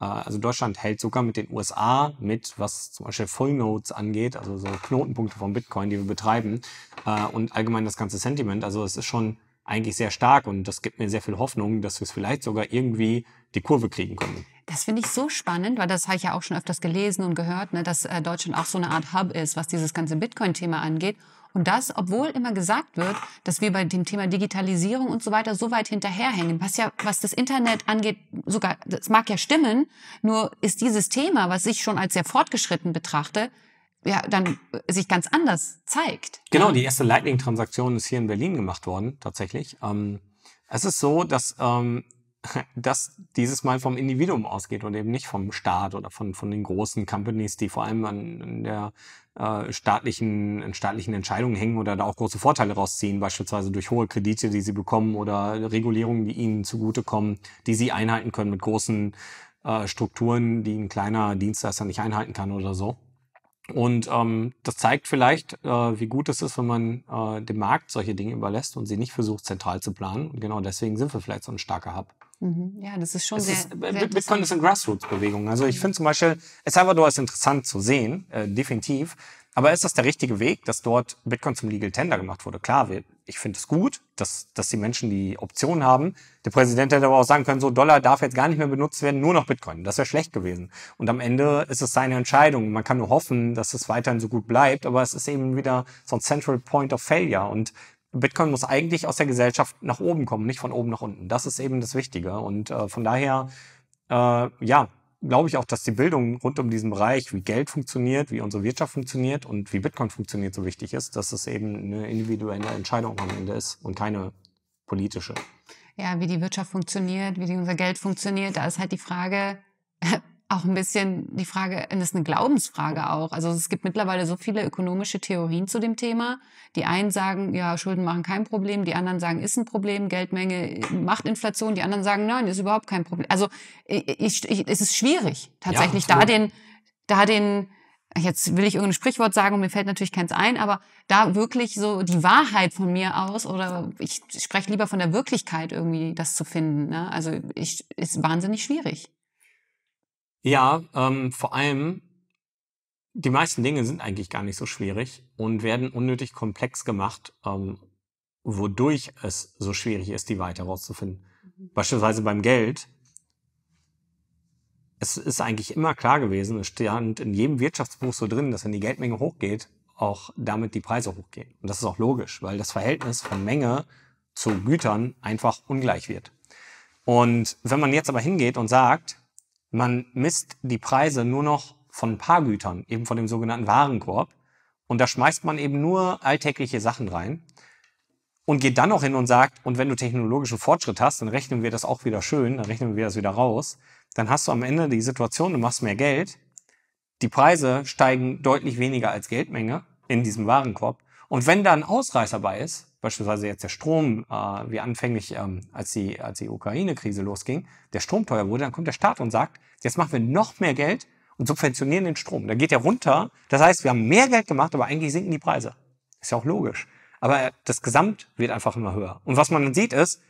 äh, also Deutschland hält sogar mit den USA mit, was zum Beispiel Fullnodes angeht, also so Knotenpunkte von Bitcoin, die wir betreiben äh, und allgemein das ganze Sentiment. Also es ist schon eigentlich sehr stark und das gibt mir sehr viel Hoffnung, dass wir es vielleicht sogar irgendwie die Kurve kriegen können. Das finde ich so spannend, weil das habe ich ja auch schon öfters gelesen und gehört, ne, dass äh, Deutschland auch so eine Art Hub ist, was dieses ganze Bitcoin-Thema angeht. Und das, obwohl immer gesagt wird, dass wir bei dem Thema Digitalisierung und so weiter so weit hinterherhängen, was ja, was das Internet angeht, sogar, das mag ja stimmen, nur ist dieses Thema, was ich schon als sehr fortgeschritten betrachte, ja, dann sich ganz anders zeigt. Genau, die erste Lightning-Transaktion ist hier in Berlin gemacht worden, tatsächlich. Ähm, es ist so, dass ähm, dass dieses Mal vom Individuum ausgeht und eben nicht vom Staat oder von, von den großen Companies, die vor allem an, an der äh, staatlichen, staatlichen Entscheidungen hängen oder da auch große Vorteile rausziehen, beispielsweise durch hohe Kredite, die sie bekommen oder Regulierungen, die ihnen zugutekommen, die sie einhalten können mit großen äh, Strukturen, die ein kleiner Dienstleister nicht einhalten kann oder so. Und ähm, das zeigt vielleicht, äh, wie gut es ist, wenn man äh, dem Markt solche Dinge überlässt und sie nicht versucht, zentral zu planen. Und genau deswegen sind wir vielleicht so ein starker Hub. Mhm. Ja, das ist schon es sehr, ist, äh, sehr Bitcoin ist eine Grassroots-Bewegung. Also ich finde zum Beispiel El Salvador ist interessant zu sehen, äh, definitiv. Aber ist das der richtige Weg, dass dort Bitcoin zum Legal Tender gemacht wurde? Klar, ich finde es gut, dass, dass die Menschen die Option haben. Der Präsident hätte aber auch sagen können, so Dollar darf jetzt gar nicht mehr benutzt werden, nur noch Bitcoin. Das wäre schlecht gewesen. Und am Ende ist es seine Entscheidung. Man kann nur hoffen, dass es weiterhin so gut bleibt, aber es ist eben wieder so ein Central Point of Failure. Und Bitcoin muss eigentlich aus der Gesellschaft nach oben kommen, nicht von oben nach unten. Das ist eben das Wichtige. Und äh, von daher, äh, ja, glaube ich auch, dass die Bildung rund um diesen Bereich, wie Geld funktioniert, wie unsere Wirtschaft funktioniert und wie Bitcoin funktioniert, so wichtig ist, dass es eben eine individuelle Entscheidung am Ende ist und keine politische. Ja, wie die Wirtschaft funktioniert, wie unser Geld funktioniert, da ist halt die Frage, auch ein bisschen die Frage, äh, das ist eine Glaubensfrage auch. Also es gibt mittlerweile so viele ökonomische Theorien zu dem Thema. Die einen sagen, ja, Schulden machen kein Problem, die anderen sagen, ist ein Problem, Geldmenge äh, macht Inflation, die anderen sagen, nein, ist überhaupt kein Problem. Also äh, ich, ich, es ist schwierig, tatsächlich ja, da den, da den, jetzt will ich irgendein Sprichwort sagen und mir fällt natürlich keins ein, aber da wirklich so die Wahrheit von mir aus oder ich spreche lieber von der Wirklichkeit irgendwie, das zu finden. Ne? Also ich, ist wahnsinnig schwierig. Ja, ähm, vor allem, die meisten Dinge sind eigentlich gar nicht so schwierig und werden unnötig komplex gemacht, ähm, wodurch es so schwierig ist, die weiter herauszufinden. Mhm. Beispielsweise beim Geld. Es ist eigentlich immer klar gewesen, es stand in jedem Wirtschaftsbuch so drin, dass wenn die Geldmenge hochgeht, auch damit die Preise hochgehen. Und das ist auch logisch, weil das Verhältnis von Menge zu Gütern einfach ungleich wird. Und wenn man jetzt aber hingeht und sagt, man misst die Preise nur noch von ein paar Gütern, eben von dem sogenannten Warenkorb. Und da schmeißt man eben nur alltägliche Sachen rein und geht dann noch hin und sagt, und wenn du technologischen Fortschritt hast, dann rechnen wir das auch wieder schön, dann rechnen wir das wieder raus. Dann hast du am Ende die Situation, du machst mehr Geld, die Preise steigen deutlich weniger als Geldmenge in diesem Warenkorb. Und wenn da ein Ausreißer bei ist, beispielsweise jetzt der Strom, äh, wie anfänglich, ähm, als die, als die Ukraine-Krise losging, der Strom teuer wurde, dann kommt der Staat und sagt, jetzt machen wir noch mehr Geld und subventionieren den Strom. Da geht er runter. Das heißt, wir haben mehr Geld gemacht, aber eigentlich sinken die Preise. Ist ja auch logisch. Aber das Gesamt wird einfach immer höher. Und was man dann sieht ist,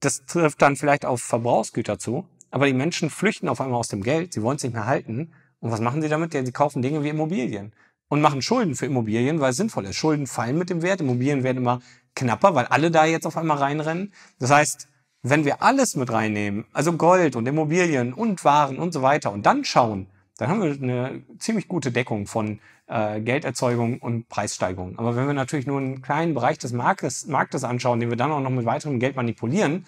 das trifft dann vielleicht auf Verbrauchsgüter zu, aber die Menschen flüchten auf einmal aus dem Geld, sie wollen es nicht mehr halten. Und was machen sie damit? Ja, sie kaufen Dinge wie Immobilien und machen Schulden für Immobilien, weil es sinnvoll ist. Schulden fallen mit dem Wert, Immobilien werden immer knapper, weil alle da jetzt auf einmal reinrennen. Das heißt, wenn wir alles mit reinnehmen, also Gold und Immobilien und Waren und so weiter, und dann schauen, dann haben wir eine ziemlich gute Deckung von äh, Gelderzeugung und Preissteigerung. Aber wenn wir natürlich nur einen kleinen Bereich des Marktes, Marktes anschauen, den wir dann auch noch mit weiterem Geld manipulieren,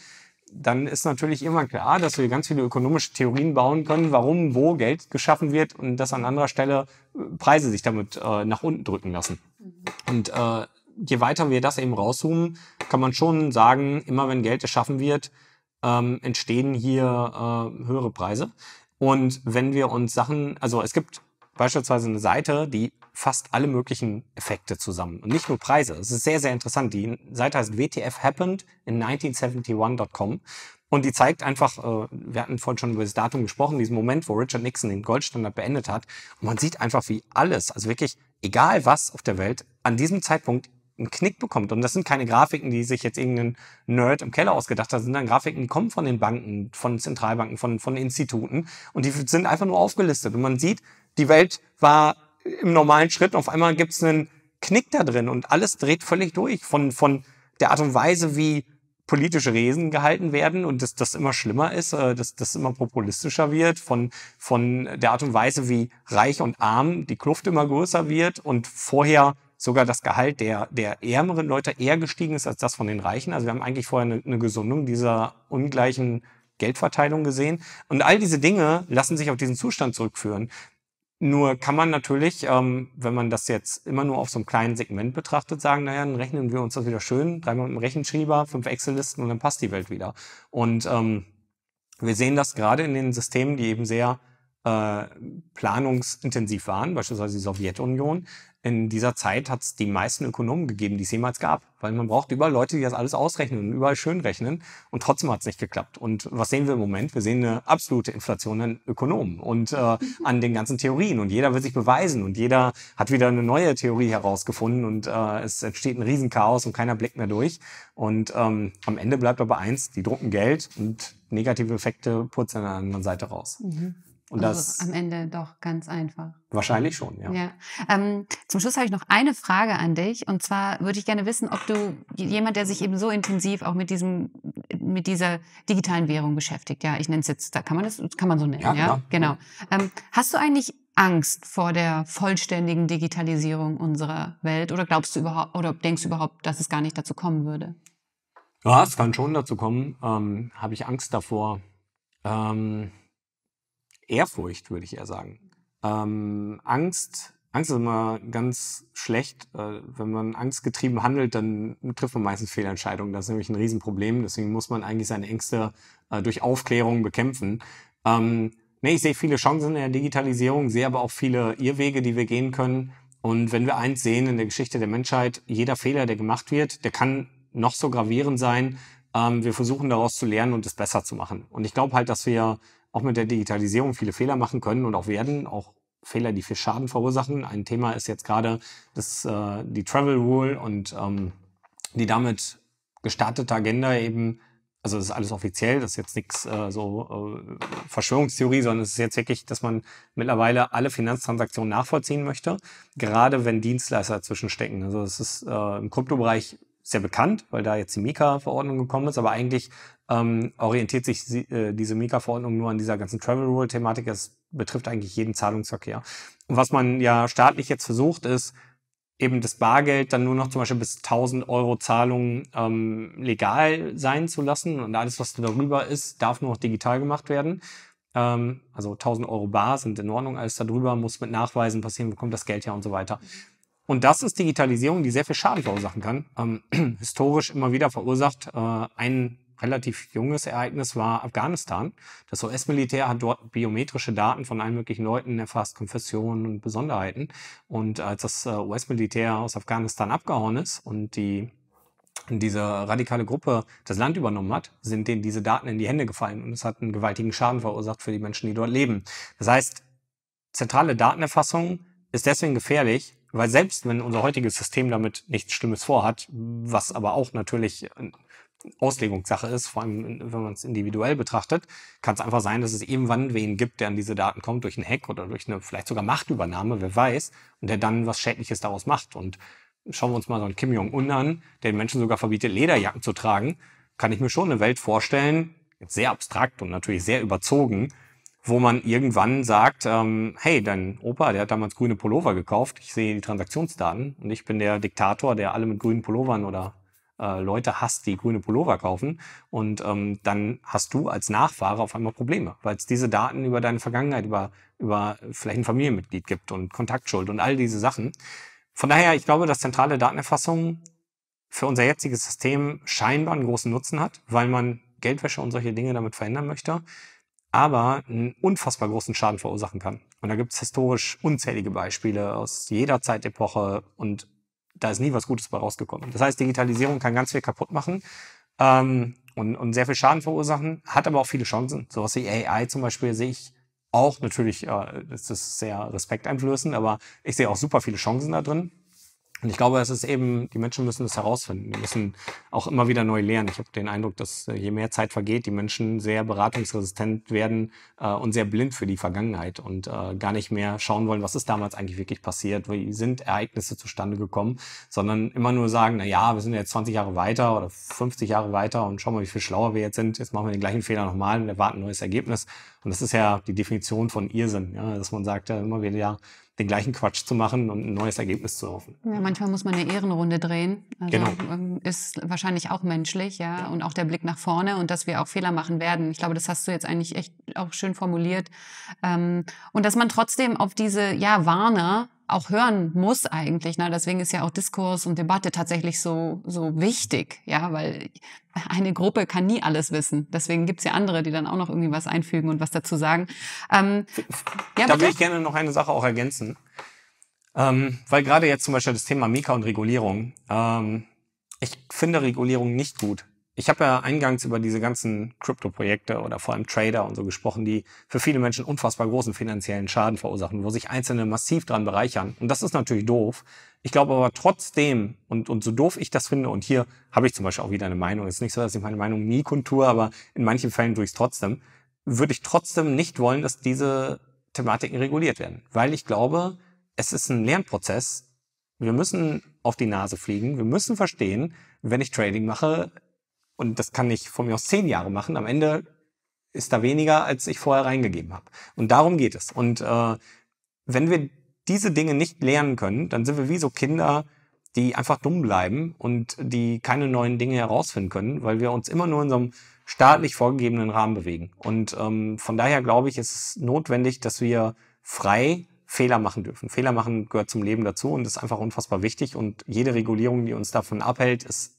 dann ist natürlich immer klar, dass wir ganz viele ökonomische Theorien bauen können, warum wo Geld geschaffen wird und dass an anderer Stelle äh, Preise sich damit äh, nach unten drücken lassen. Mhm. Und äh, je weiter wir das eben rauszoomen, kann man schon sagen, immer wenn Geld geschaffen wird, ähm, entstehen hier äh, höhere Preise. Und wenn wir uns Sachen, also es gibt beispielsweise eine Seite, die fast alle möglichen Effekte zusammen. Und nicht nur Preise. Es ist sehr, sehr interessant. Die Seite heißt WTF Happened in 1971.com. Und die zeigt einfach, äh, wir hatten vorhin schon über das Datum gesprochen, diesen Moment, wo Richard Nixon den Goldstandard beendet hat. Und man sieht einfach, wie alles, also wirklich, egal was auf der Welt, an diesem Zeitpunkt einen Knick bekommt. Und das sind keine Grafiken, die sich jetzt irgendein Nerd im Keller ausgedacht hat, das sind dann Grafiken, die kommen von den Banken, von Zentralbanken, von, von Instituten. Und die sind einfach nur aufgelistet. Und man sieht, die Welt war im normalen Schritt. Auf einmal gibt es einen Knick da drin und alles dreht völlig durch von, von der Art und Weise, wie politische Resen gehalten werden und dass das immer schlimmer ist, äh, dass das immer populistischer wird, von, von der Art und Weise, wie reich und arm die Kluft immer größer wird und vorher sogar das Gehalt der, der ärmeren Leute eher gestiegen ist als das von den Reichen. Also wir haben eigentlich vorher eine, eine Gesundung dieser ungleichen Geldverteilung gesehen. Und all diese Dinge lassen sich auf diesen Zustand zurückführen. Nur kann man natürlich, ähm, wenn man das jetzt immer nur auf so einem kleinen Segment betrachtet, sagen, naja, dann rechnen wir uns das wieder schön, dreimal mit dem Rechenschieber, fünf Excel-Listen und dann passt die Welt wieder. Und ähm, wir sehen das gerade in den Systemen, die eben sehr äh, planungsintensiv waren, beispielsweise die Sowjetunion, in dieser Zeit hat es die meisten Ökonomen gegeben, die es jemals gab. Weil man braucht überall Leute, die das alles ausrechnen und überall schön rechnen. Und trotzdem hat es nicht geklappt. Und was sehen wir im Moment? Wir sehen eine absolute Inflation an Ökonomen und äh, mhm. an den ganzen Theorien. Und jeder will sich beweisen. Und jeder hat wieder eine neue Theorie herausgefunden. Und äh, es entsteht ein Riesenchaos und keiner blickt mehr durch. Und ähm, am Ende bleibt aber eins, die drucken Geld und negative Effekte putzen an der anderen Seite raus. Mhm. Und also das am Ende doch ganz einfach. Wahrscheinlich schon, ja. ja. Ähm, zum Schluss habe ich noch eine Frage an dich. Und zwar würde ich gerne wissen, ob du jemand, der sich eben so intensiv auch mit diesem, mit dieser digitalen Währung beschäftigt, ja, ich nenne es jetzt, da kann man das, kann man so nennen, ja. ja? Genau. Ähm, hast du eigentlich Angst vor der vollständigen Digitalisierung unserer Welt? Oder glaubst du überhaupt, oder denkst du überhaupt, dass es gar nicht dazu kommen würde? Ja, es kann schon dazu kommen. Ähm, habe ich Angst davor. Ähm, Ehrfurcht, würde ich eher sagen. Ähm, Angst, Angst ist immer ganz schlecht. Äh, wenn man angstgetrieben handelt, dann trifft man meistens Fehlentscheidungen. Das ist nämlich ein Riesenproblem. Deswegen muss man eigentlich seine Ängste äh, durch Aufklärung bekämpfen. Ähm, nee, ich sehe viele Chancen in der Digitalisierung, sehe aber auch viele Irrwege, die wir gehen können. Und wenn wir eins sehen in der Geschichte der Menschheit, jeder Fehler, der gemacht wird, der kann noch so gravierend sein. Ähm, wir versuchen daraus zu lernen und es besser zu machen. Und ich glaube halt, dass wir auch mit der Digitalisierung viele Fehler machen können und auch werden, auch Fehler, die viel Schaden verursachen. Ein Thema ist jetzt gerade das, äh, die Travel Rule und ähm, die damit gestartete Agenda eben, also das ist alles offiziell, das ist jetzt nichts äh, so äh, Verschwörungstheorie, sondern es ist jetzt wirklich, dass man mittlerweile alle Finanztransaktionen nachvollziehen möchte, gerade wenn Dienstleister dazwischenstecken. Also es ist äh, im Kryptobereich sehr bekannt, weil da jetzt die Mika-Verordnung gekommen ist, aber eigentlich ähm, orientiert sich äh, diese Mika-Verordnung nur an dieser ganzen Travel Rule-Thematik. Es betrifft eigentlich jeden Zahlungsverkehr. Und was man ja staatlich jetzt versucht, ist, eben das Bargeld dann nur noch zum Beispiel bis 1000 Euro Zahlungen ähm, legal sein zu lassen und alles, was darüber ist, darf nur noch digital gemacht werden. Ähm, also 1000 Euro Bar sind in Ordnung, alles darüber muss mit Nachweisen passieren, bekommt das Geld her und so weiter. Und das ist Digitalisierung, die sehr viel Schaden verursachen kann. Ähm, historisch immer wieder verursacht. Äh, ein relativ junges Ereignis war Afghanistan. Das US-Militär hat dort biometrische Daten von allen möglichen Leuten erfasst, Konfessionen und Besonderheiten. Und als das äh, US-Militär aus Afghanistan abgehauen ist und die diese radikale Gruppe das Land übernommen hat, sind denen diese Daten in die Hände gefallen und es hat einen gewaltigen Schaden verursacht für die Menschen, die dort leben. Das heißt, zentrale Datenerfassung ist deswegen gefährlich, weil selbst wenn unser heutiges System damit nichts Schlimmes vorhat, was aber auch natürlich Auslegungssache ist, vor allem äh, wenn man es individuell betrachtet, kann es einfach sein, dass es irgendwann wen gibt, der an diese Daten kommt, durch einen Hack oder durch eine vielleicht sogar Machtübernahme, wer weiß, und der dann was Schädliches daraus macht. Und schauen wir uns mal so einen Kim Jong-un an, der den Menschen sogar verbietet, Lederjacken zu tragen, kann ich mir schon eine Welt vorstellen, jetzt sehr abstrakt und natürlich sehr überzogen, wo man irgendwann sagt, ähm, hey, dein Opa, der hat damals grüne Pullover gekauft, ich sehe die Transaktionsdaten und ich bin der Diktator, der alle mit grünen Pullovern oder äh, Leute hast, die grüne Pullover kaufen. Und ähm, dann hast du als Nachfahre auf einmal Probleme, weil es diese Daten über deine Vergangenheit, über, über vielleicht ein Familienmitglied gibt und Kontaktschuld und all diese Sachen. Von daher, ich glaube, dass zentrale Datenerfassung für unser jetziges System scheinbar einen großen Nutzen hat, weil man Geldwäsche und solche Dinge damit verändern möchte, aber einen unfassbar großen Schaden verursachen kann. Und da gibt es historisch unzählige Beispiele aus jeder Zeitepoche und da ist nie was Gutes bei rausgekommen. Das heißt, Digitalisierung kann ganz viel kaputt machen. Ähm, und, und sehr viel Schaden verursachen, hat aber auch viele Chancen. So was wie AI zum Beispiel sehe ich auch natürlich, äh, ist es sehr respekteinflößend, aber ich sehe auch super viele Chancen da drin. Und ich glaube, es ist eben, die Menschen müssen es herausfinden. Die müssen auch immer wieder neu lernen. Ich habe den Eindruck, dass äh, je mehr Zeit vergeht, die Menschen sehr beratungsresistent werden äh, und sehr blind für die Vergangenheit und äh, gar nicht mehr schauen wollen, was ist damals eigentlich wirklich passiert, wie sind Ereignisse zustande gekommen, sondern immer nur sagen, na ja, wir sind jetzt 20 Jahre weiter oder 50 Jahre weiter und schauen mal, wie viel schlauer wir jetzt sind. Jetzt machen wir den gleichen Fehler nochmal und erwarten ein neues Ergebnis. Und das ist ja die Definition von Irrsinn, ja, dass man sagt, ja, immer wieder, ja, den gleichen Quatsch zu machen und ein neues Ergebnis zu hoffen. Ja, manchmal muss man eine Ehrenrunde drehen. Also genau. ist wahrscheinlich auch menschlich, ja. Und auch der Blick nach vorne und dass wir auch Fehler machen werden. Ich glaube, das hast du jetzt eigentlich echt auch schön formuliert. Ähm, und dass man trotzdem auf diese, ja, Warner auch hören muss eigentlich. Ne? Deswegen ist ja auch Diskurs und Debatte tatsächlich so, so wichtig, ja, weil eine Gruppe kann nie alles wissen. Deswegen gibt's ja andere, die dann auch noch irgendwie was einfügen und was dazu sagen. Ähm, ja, da würde ich gerne noch eine Sache auch ergänzen. Ähm, weil gerade jetzt zum Beispiel das Thema Mika und Regulierung. Ähm, ich finde Regulierung nicht gut. Ich habe ja eingangs über diese ganzen Krypto-Projekte oder vor allem Trader und so gesprochen, die für viele Menschen unfassbar großen finanziellen Schaden verursachen, wo sich Einzelne massiv dran bereichern. Und das ist natürlich doof. Ich glaube aber trotzdem, und, und so doof ich das finde, und hier habe ich zum Beispiel auch wieder eine Meinung, es ist nicht so, dass ich meine Meinung nie kundtue, aber in manchen Fällen tue ich es trotzdem, würde ich trotzdem nicht wollen, dass diese Thematiken reguliert werden. Weil ich glaube, es ist ein Lernprozess. Wir müssen auf die Nase fliegen. Wir müssen verstehen, wenn ich Trading mache, und das kann ich von mir aus zehn Jahre machen, am Ende ist da weniger, als ich vorher reingegeben habe. Und darum geht es. Und äh, wenn wir diese Dinge nicht lernen können, dann sind wir wie so Kinder, die einfach dumm bleiben und die keine neuen Dinge herausfinden können, weil wir uns immer nur in so einem staatlich vorgegebenen Rahmen bewegen. Und ähm, von daher glaube ich, ist es notwendig, dass wir frei Fehler machen dürfen. Fehler machen gehört zum Leben dazu und ist einfach unfassbar wichtig. Und jede Regulierung, die uns davon abhält, ist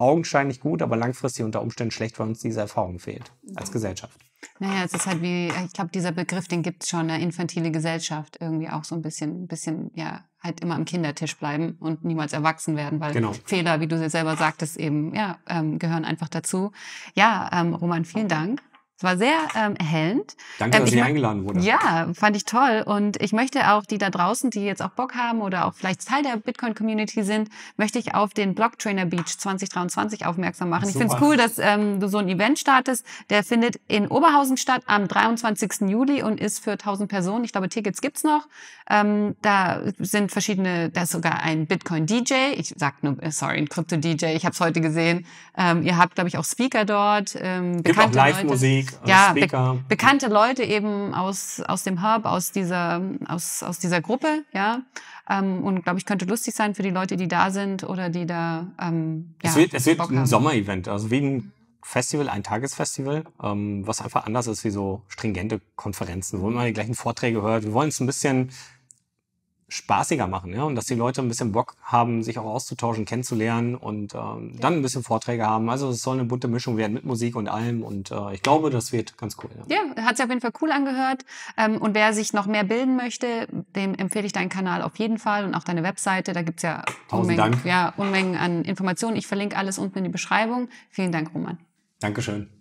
augenscheinlich gut, aber langfristig unter Umständen schlecht, weil uns diese Erfahrung fehlt als Gesellschaft. Naja, es ist halt wie, ich glaube, dieser Begriff, den gibt es schon, eine infantile Gesellschaft, irgendwie auch so ein bisschen, bisschen, ja, halt immer am Kindertisch bleiben und niemals erwachsen werden, weil genau. Fehler, wie du selber sagtest, eben, ja, ähm, gehören einfach dazu. Ja, ähm, Roman, vielen Dank. Es war sehr ähm, erhellend. Danke, ähm, dass ich, eingeladen wurde. Ja, fand ich toll. Und ich möchte auch die da draußen, die jetzt auch Bock haben oder auch vielleicht Teil der Bitcoin-Community sind, möchte ich auf den Block Trainer Beach 2023 aufmerksam machen. Ach, ich finde es cool, dass ähm, du so ein Event startest. Der findet in Oberhausen statt am 23. Juli und ist für 1000 Personen. Ich glaube, Tickets gibt's noch. Ähm, da sind verschiedene, da ist sogar ein Bitcoin-DJ. Ich sag nur, äh, sorry, ein Krypto-DJ. Ich habe es heute gesehen. Ähm, ihr habt, glaube ich, auch Speaker dort. Ähm, Gibt auch Live-Musik ja, Speaker. Be bekannte Leute eben aus, aus dem Hub, aus dieser, aus, aus dieser Gruppe, ja. Ähm, und glaube ich, könnte lustig sein für die Leute, die da sind oder die da. Ähm, ja, es wird, es wird ein Sommerevent, also wie ein Festival, ein Tagesfestival, ähm, was einfach anders ist wie so stringente Konferenzen, wo man die gleichen Vorträge hört. Wir wollen es ein bisschen spaßiger machen, ja, und dass die Leute ein bisschen Bock haben, sich auch auszutauschen, kennenzulernen und ähm, dann ein bisschen Vorträge haben. Also es soll eine bunte Mischung werden mit Musik und allem und äh, ich glaube, das wird ganz cool. Ja, ja hat sich auf jeden Fall cool angehört ähm, und wer sich noch mehr bilden möchte, dem empfehle ich deinen Kanal auf jeden Fall und auch deine Webseite, da gibt's ja Tausend Dank. ja Unmengen an Informationen. Ich verlinke alles unten in die Beschreibung. Vielen Dank, Roman. Dankeschön.